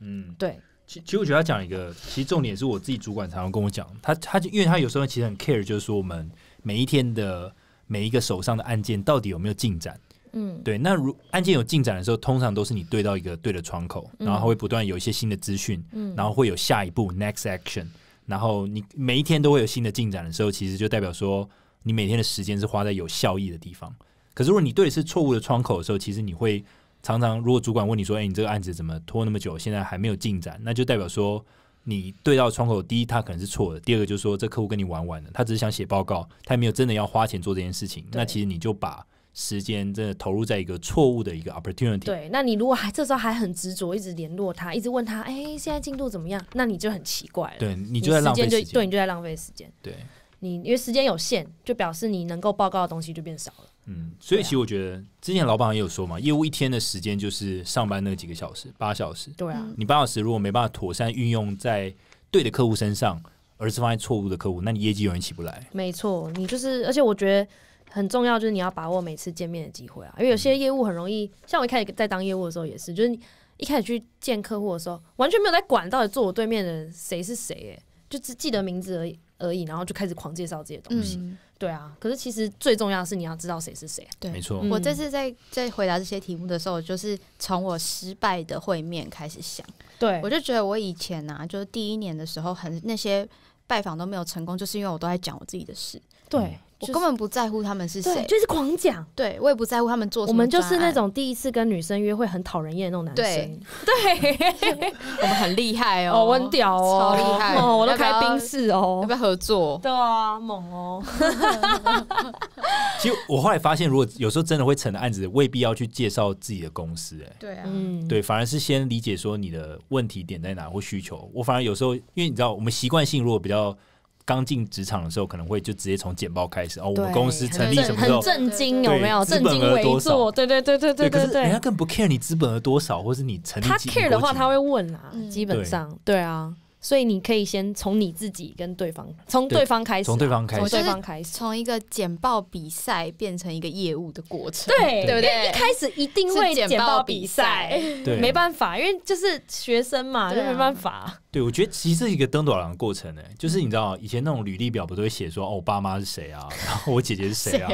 嗯，对。其实我觉得他讲一个，其实重点也是我自己主管常常跟我讲，他他就因为他有时候其实很 care，就是说我们每一天的每一个手上的案件到底有没有进展，嗯，对。那如案件有进展的时候，通常都是你对到一个对的窗口，然后会不断有一些新的资讯，嗯，然后会有下一步 next action，然后你每一天都会有新的进展的时候，其实就代表说你每天的时间是花在有效益的地方。可是如果你对的是错误的窗口的时候，其实你会。常常，如果主管问你说：“哎，你这个案子怎么拖那么久？现在还没有进展？”那就代表说，你对到窗口第一，他可能是错的；第二个就是说，这客户跟你玩玩的，他只是想写报告，他也没有真的要花钱做这件事情。那其实你就把时间真的投入在一个错误的一个 opportunity。对，那你如果还这时候还很执着，一直联络他，一直问他：“哎，现在进度怎么样？”那你就很奇怪了。对你就在浪费时间，对你就在浪费时间。对你，因为时间有限，就表示你能够报告的东西就变少了。嗯，所以其实我觉得之前老板也有说嘛，业务一天的时间就是上班那几个小时，八小时。对啊，你八小时如果没办法妥善运用在对的客户身上，而是放在错误的客户，那你业绩永远起不来。没错，你就是，而且我觉得很重要就是你要把握每次见面的机会啊，因为有些业务很容易，像我一开始在当业务的时候也是，就是一开始去见客户的时候，完全没有在管到底坐我对面的谁是谁，哎，就只记得名字而已而已，然后就开始狂介绍这些东西。对啊，可是其实最重要的是你要知道谁是谁。对，没错。我这次在在回答这些题目的时候，就是从我失败的会面开始想。对，我就觉得我以前啊，就是第一年的时候，很那些拜访都没有成功，就是因为我都在讲我自己的事。对。我根本不在乎他们是谁，就是狂讲。对我也不在乎他们做。什我们就是那种第一次跟女生约会很讨人厌的那种男生。对，我们很厉害哦，很屌哦，超厉害哦，我都开冰室哦，要不要合作？对啊，猛哦。其实我后来发现，如果有时候真的会成的案子，未必要去介绍自己的公司。哎，对啊，嗯，对，反而是先理解说你的问题点在哪或需求。我反而有时候，因为你知道，我们习惯性如果比较。刚进职场的时候，可能会就直接从简报开始哦。我们公司成立什么的，很震惊，有没有？震惊为主，对对对对对对。人家更不 care 你资本额多少，或是你成绩。他 care 的话，他会问啦，基本上，对啊。所以你可以先从你自己跟对方，从对方开始，从对方开始，从对方开始，从一个简报比赛变成一个业务的过程，对对不对？一开始一定会简报比赛，对，没办法，因为就是学生嘛，就没办法。对，我觉得其实是一个登岛的过程呢，就是你知道，以前那种履历表不都会写说，哦，我爸妈是谁啊，然后我姐姐是谁啊？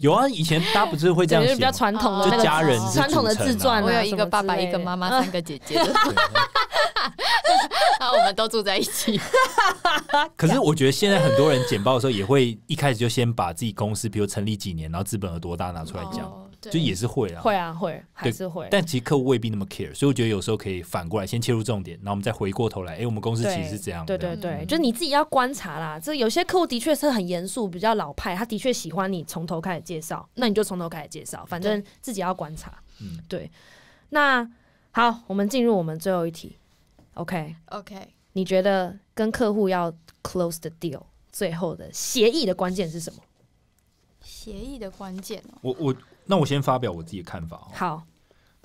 有啊，以前大家不是会这样写，比较传统的就家人传统的自传，我有一个爸爸，一个妈妈，三个姐姐。啊，我们都住在一起。可是我觉得现在很多人简报的时候也会一开始就先把自己公司，比如成立几年，然后资本额多大拿出来讲，就也是会啊，会啊，会，还是会。但其实客户未必那么 care，所以我觉得有时候可以反过来先切入重点，然后我们再回过头来，哎，我们公司其实是这样。对对对，就是你自己要观察啦。这有些客户的确是很严肃，比较老派，他的确喜欢你从头开始介绍，那你就从头开始介绍。反正自己要观察。嗯，对。那好，我们进入我们最后一题。OK，OK，你觉得跟客户要 close the deal，最后的协议的关键是什么？协议的关键，我我那我先发表我自己的看法。好，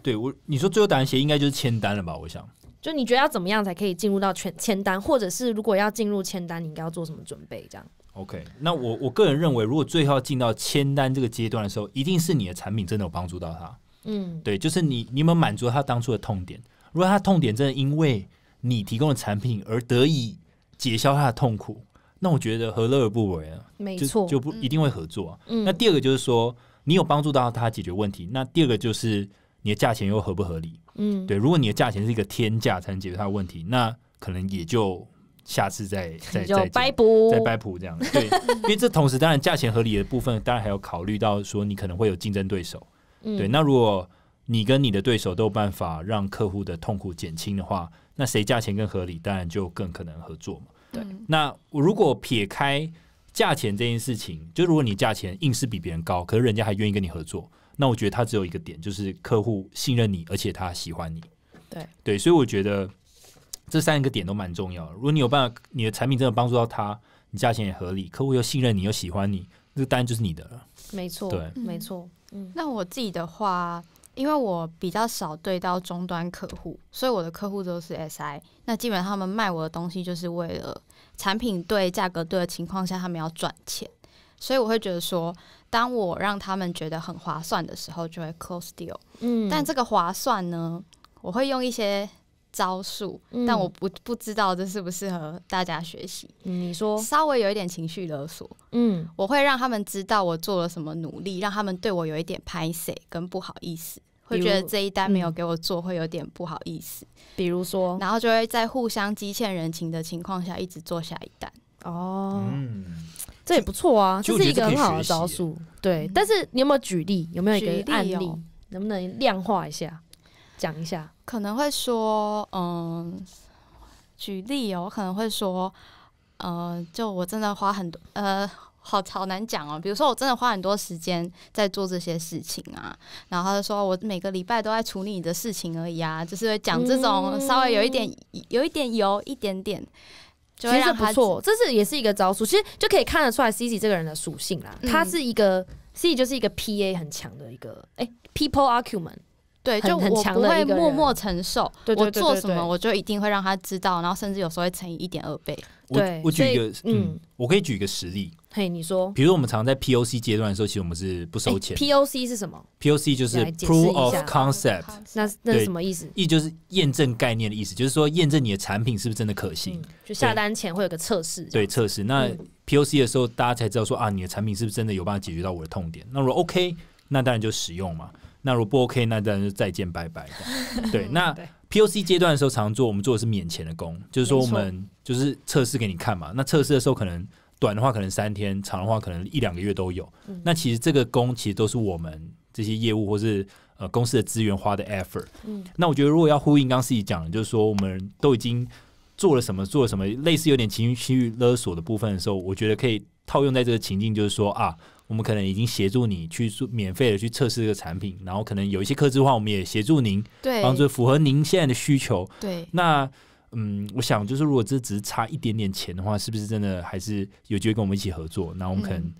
对我你说最后达成协议应该就是签单了吧？我想，就你觉得要怎么样才可以进入到签签单，或者是如果要进入签单，你应该要做什么准备？这样 OK，那我我个人认为，如果最后进到签单这个阶段的时候，一定是你的产品真的有帮助到他。嗯，对，就是你你有没有满足他当初的痛点？如果他痛点真的因为你提供的产品而得以解消他的痛苦，那我觉得何乐而不为啊？没错，就不一定会合作。嗯，那第二个就是说，你有帮助到他解决问题。那第二个就是你的价钱又合不合理？嗯，对，如果你的价钱是一个天价才能解决他的问题，那可能也就下次再 再再补，再摆补这样。对，因为这同时当然价钱合理的部分，当然还要考虑到说你可能会有竞争对手。嗯，对，那如果。你跟你的对手都有办法让客户的痛苦减轻的话，那谁价钱更合理，当然就更可能合作嘛。对。那如果撇开价钱这件事情，就如果你价钱硬是比别人高，可是人家还愿意跟你合作，那我觉得他只有一个点，就是客户信任你，而且他喜欢你。对对，所以我觉得这三个点都蛮重要的。如果你有办法，你的产品真的帮助到他，你价钱也合理，客户又信任你又喜欢你，那当然就是你的了。没错，对，没错。嗯，那我自己的话。因为我比较少对到终端客户，所以我的客户都是 S I。那基本上他们卖我的东西，就是为了产品对、价格对的情况下，他们要赚钱。所以我会觉得说，当我让他们觉得很划算的时候，就会 close deal。嗯，但这个划算呢，我会用一些。招数，但我不不知道这是不适合大家学习。你说，稍微有一点情绪勒索，嗯，我会让他们知道我做了什么努力，让他们对我有一点拍斥跟不好意思，会觉得这一单没有给我做会有点不好意思。比如说，然后就会在互相积欠人情的情况下一直做下一单。哦，这也不错啊，这是一个很好的招数。对，但是你有没有举例？有没有一个案例？能不能量化一下，讲一下？可能会说，嗯，举例哦，可能会说，呃，就我真的花很多，呃，好，好难讲哦。比如说，我真的花很多时间在做这些事情啊。然后他就说，我每个礼拜都在处理你的事情而已啊，就是讲这种稍微有一点，有一点油，一点点，就实不错。这是也是一个招数，其实就可以看得出来 Cici 这个人的属性啦。他是一个 Cici 就是一个 PA 很强的一个，哎，People Argument。对，就我不会默默承受，我做什么我就一定会让他知道，然后甚至有时候会乘以一点二倍。对，我举一个，嗯，我可以举一个实例。嘿，你说，比如我们常在 P O C 阶段的时候，其实我们是不收钱。P O C 是什么？P O C 就是 Proof of Concept，那那什么意思？意就是验证概念的意思，就是说验证你的产品是不是真的可行。就下单前会有个测试，对测试。那 P O C 的时候，大家才知道说啊，你的产品是不是真的有办法解决到我的痛点？那如果 OK，那当然就使用嘛。那如果不 OK，那当然再见拜拜。对，那 POC 阶段的时候，常做我们做的是免钱的工，就是说我们就是测试给你看嘛。那测试的时候，可能短的话可能三天，长的话可能一两个月都有。那其实这个工其实都是我们这些业务或是呃公司的资源花的 effort。嗯，那我觉得如果要呼应刚自己讲，的，就是说我们都已经做了什么，做了什么类似有点情绪勒索的部分的时候，我觉得可以套用在这个情境，就是说啊。我们可能已经协助你去做免费的去测试这个产品，然后可能有一些客制化，我们也协助您，对，帮助符合您现在的需求，对。那嗯，我想就是如果这只是差一点点钱的话，是不是真的还是有机会跟我们一起合作？那我们可能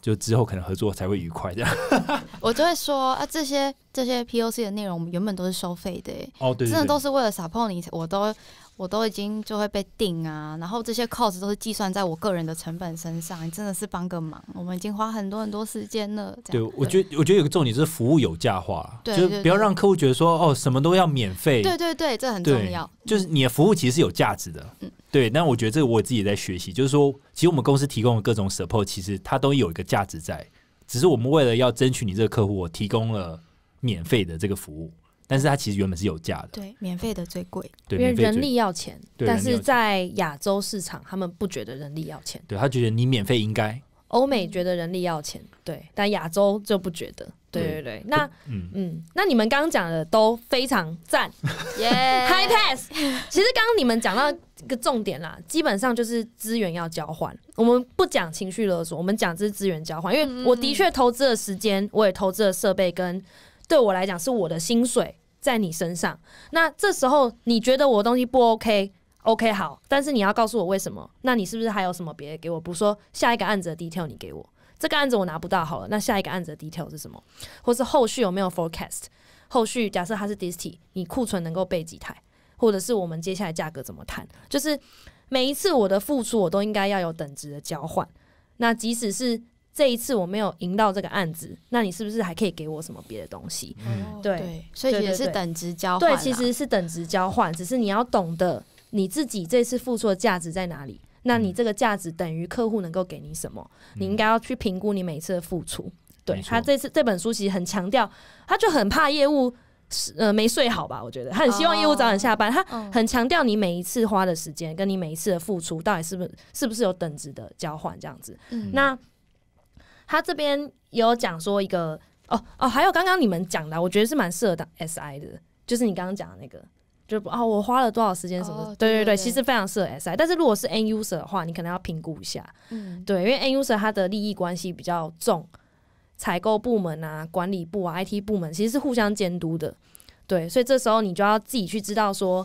就之后可能合作才会愉快，这样。我就会说啊，这些这些 POC 的内容我们原本都是收费的，哦，对，真的都是为了撒泡你，我都。我都已经就会被定啊，然后这些 c o s t 都是计算在我个人的成本身上。你真的是帮个忙，我们已经花很多很多时间了。对，我觉得我觉得有个重点就是服务有价化，就是不要让客户觉得说哦什么都要免费。对对对，这很重要。就是你的服务其实是有价值的。嗯。对，但我觉得这个我自己在学习，就是说，其实我们公司提供的各种 support，其实它都有一个价值在，只是我们为了要争取你这个客户，我提供了免费的这个服务。但是它其实原本是有价的，对，免费的最贵，因为人力要钱。但是在亚洲市场，他们不觉得人力要钱，对他觉得你免费应该。欧美觉得人力要钱，对，但亚洲就不觉得。对对对，那嗯嗯，那你们刚刚讲的都非常赞，High pass。其实刚刚你们讲到一个重点啦，基本上就是资源要交换。我们不讲情绪勒索，我们讲这是资源交换，因为我的确投资了时间，我也投资了设备，跟对我来讲是我的薪水。在你身上，那这时候你觉得我东西不 OK？OK 好，但是你要告诉我为什么？那你是不是还有什么别的给我？比如说下一个案子的 detail 你给我，这个案子我拿不到好了。那下一个案子的 detail 是什么？或是后续有没有 forecast？后续假设它是 dis t，你库存能够备几台？或者是我们接下来价格怎么谈？就是每一次我的付出，我都应该要有等值的交换。那即使是。这一次我没有赢到这个案子，那你是不是还可以给我什么别的东西？对，所以也是等值交。对，其实是等值交换，只是你要懂得你自己这次付出的价值在哪里。那你这个价值等于客户能够给你什么？你应该要去评估你每次的付出。对他这次这本书其实很强调，他就很怕业务呃没睡好吧？我觉得他很希望业务早点下班。他很强调你每一次花的时间跟你每一次的付出到底是不是不是有等值的交换这样子？那。他这边有讲说一个哦哦，还有刚刚你们讲的，我觉得是蛮适合当 SI 的，就是你刚刚讲的那个，就哦，我花了多少时间什么？对对对，其实非常适合 SI，但是如果是 N user 的话，你可能要评估一下，对，因为 N user 他的利益关系比较重，采购部门啊、管理部啊、IT 部门其实是互相监督的，对，所以这时候你就要自己去知道说，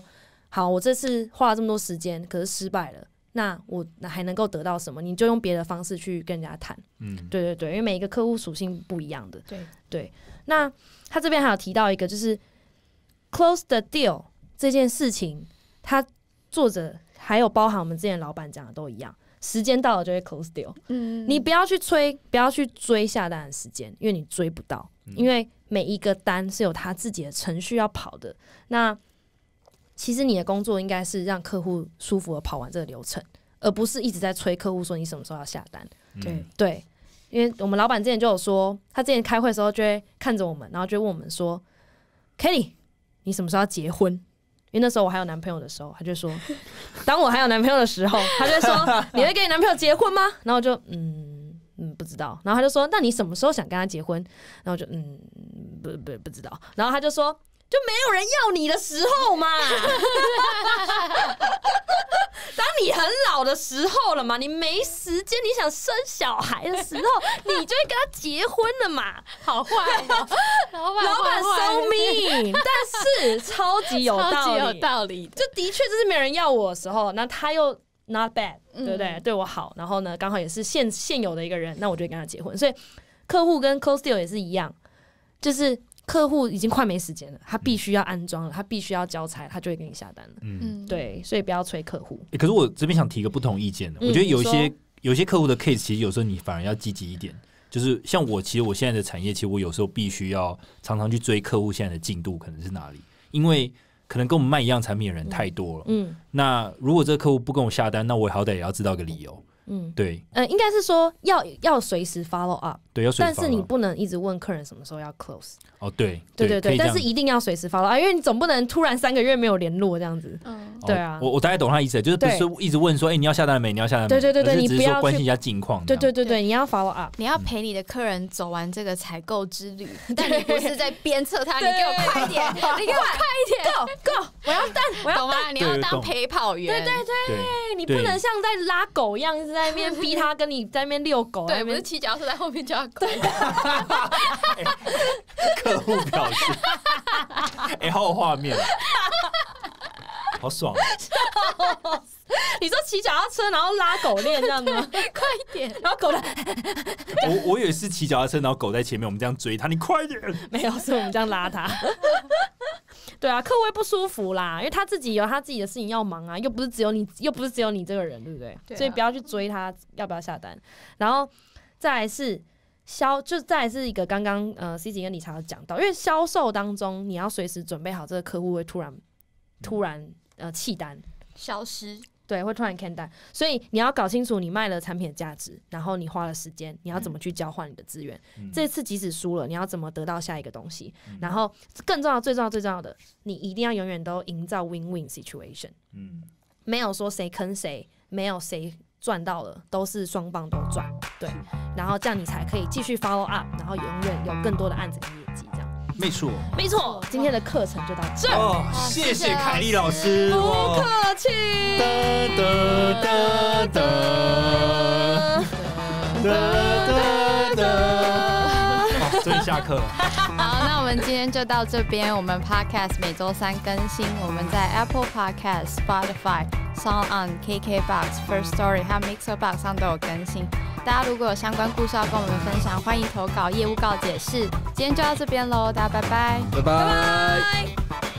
好，我这次花了这么多时间，可是失败了。那我那还能够得到什么？你就用别的方式去跟人家谈。嗯，对对对，因为每一个客户属性不一样的。对对，那他这边还有提到一个，就是 close the deal 这件事情，他作者还有包含我们之前老板讲的都一样，时间到了就会 close deal。嗯，你不要去催，不要去追下单的时间，因为你追不到，因为每一个单是有他自己的程序要跑的。那其实你的工作应该是让客户舒服的跑完这个流程，而不是一直在催客户说你什么时候要下单。对对，因为我们老板之前就有说，他之前开会的时候就会看着我们，然后就问我们说：“Kelly，你什么时候要结婚？”因为那时候我还有男朋友的时候，他就说：“ 当我还有男朋友的时候，他就说你会跟你男朋友结婚吗？”然后我就嗯嗯不知道，然后他就说：“那你什么时候想跟他结婚？”然后就嗯不不不知道，然后他就说。就没有人要你的时候嘛？当你很老的时候了嘛？你没时间，你想生小孩的时候，你就会跟他结婚了嘛？好坏嘛，老板，老板，so me，但是超级有道理，有道理就的确就是没人要我的时候，那他又 not bad，对不对？对我好，然后呢，刚好也是现现有的一个人，那我就跟他结婚。所以客户跟 costio 也是一样，就是。客户已经快没时间了，他必须要安装了，他必须要交差，他就会给你下单了。嗯，对，所以不要催客户。可是我这边想提个不同意见呢，我觉得有一些有些客户的 case，其实有时候你反而要积极一点。就是像我，其实我现在的产业，其实我有时候必须要常常去追客户现在的进度，可能是哪里？因为可能跟我们卖一样产品的人太多了。嗯，那如果这个客户不跟我下单，那我好歹也要知道个理由。嗯，对，嗯，应该是说要要随时 follow up，对，要随但是你不能一直问客人什么时候要 close。哦，对，对对对，但是一定要随时 follow up，因为你总不能突然三个月没有联络这样子。嗯，对啊。我我大概懂他意思，就是不是一直问说，哎，你要下单没？你要下单没？对对对对，你不要关心一下近况。对对对对，你要 follow up，你要陪你的客人走完这个采购之旅，但你不是在鞭策他，你给我快一点，你给我快一点，Go Go，我要当，我要当，你要当陪跑员。对对对，你不能像在拉狗一样。在那边逼他跟你在那边遛狗，对，不是骑脚踏车在后面叫他狗。客户表情，哎，好画面，好爽。你说骑脚踏车，然后拉狗链这样吗？快一点，然后狗在我我有是骑脚踏车，然后狗在前面，我们这样追他。你快点！没有，是我们这样拉他。对啊，客户会不舒服啦，因为他自己有他自己的事情要忙啊，又不是只有你，又不是只有你这个人，对不对？所以不要去追他。要不要下单？然后再来是销，就再来是一个刚刚呃，C 姐跟理查讲到，因为销售当中你要随时准备好，这个客户会突然突然呃弃单消失。对，会突然 c a n c e 所以你要搞清楚你卖了产品的价值，然后你花了时间，你要怎么去交换你的资源？这次即使输了，你要怎么得到下一个东西？然后更重要、最重要、最重要的，你一定要永远都营造 win-win situation，嗯，没有说谁坑谁，没有谁赚到了，都是双方都赚，对，然后这样你才可以继续 follow up，然后永远有更多的案子跟业绩。没错，没错，今天的课程就到这哦，谢谢凯丽老师，不客气。所以下课。好，那我们今天就到这边。我们 podcast 每周三更新，我们在 Apple Podcast、Spotify、Sound on、KKBox、First Story 和 Mixer Box 上都有更新。大家如果有相关故事要跟我们分享，欢迎投稿业务告解释。今天就到这边喽，大家拜拜。拜拜。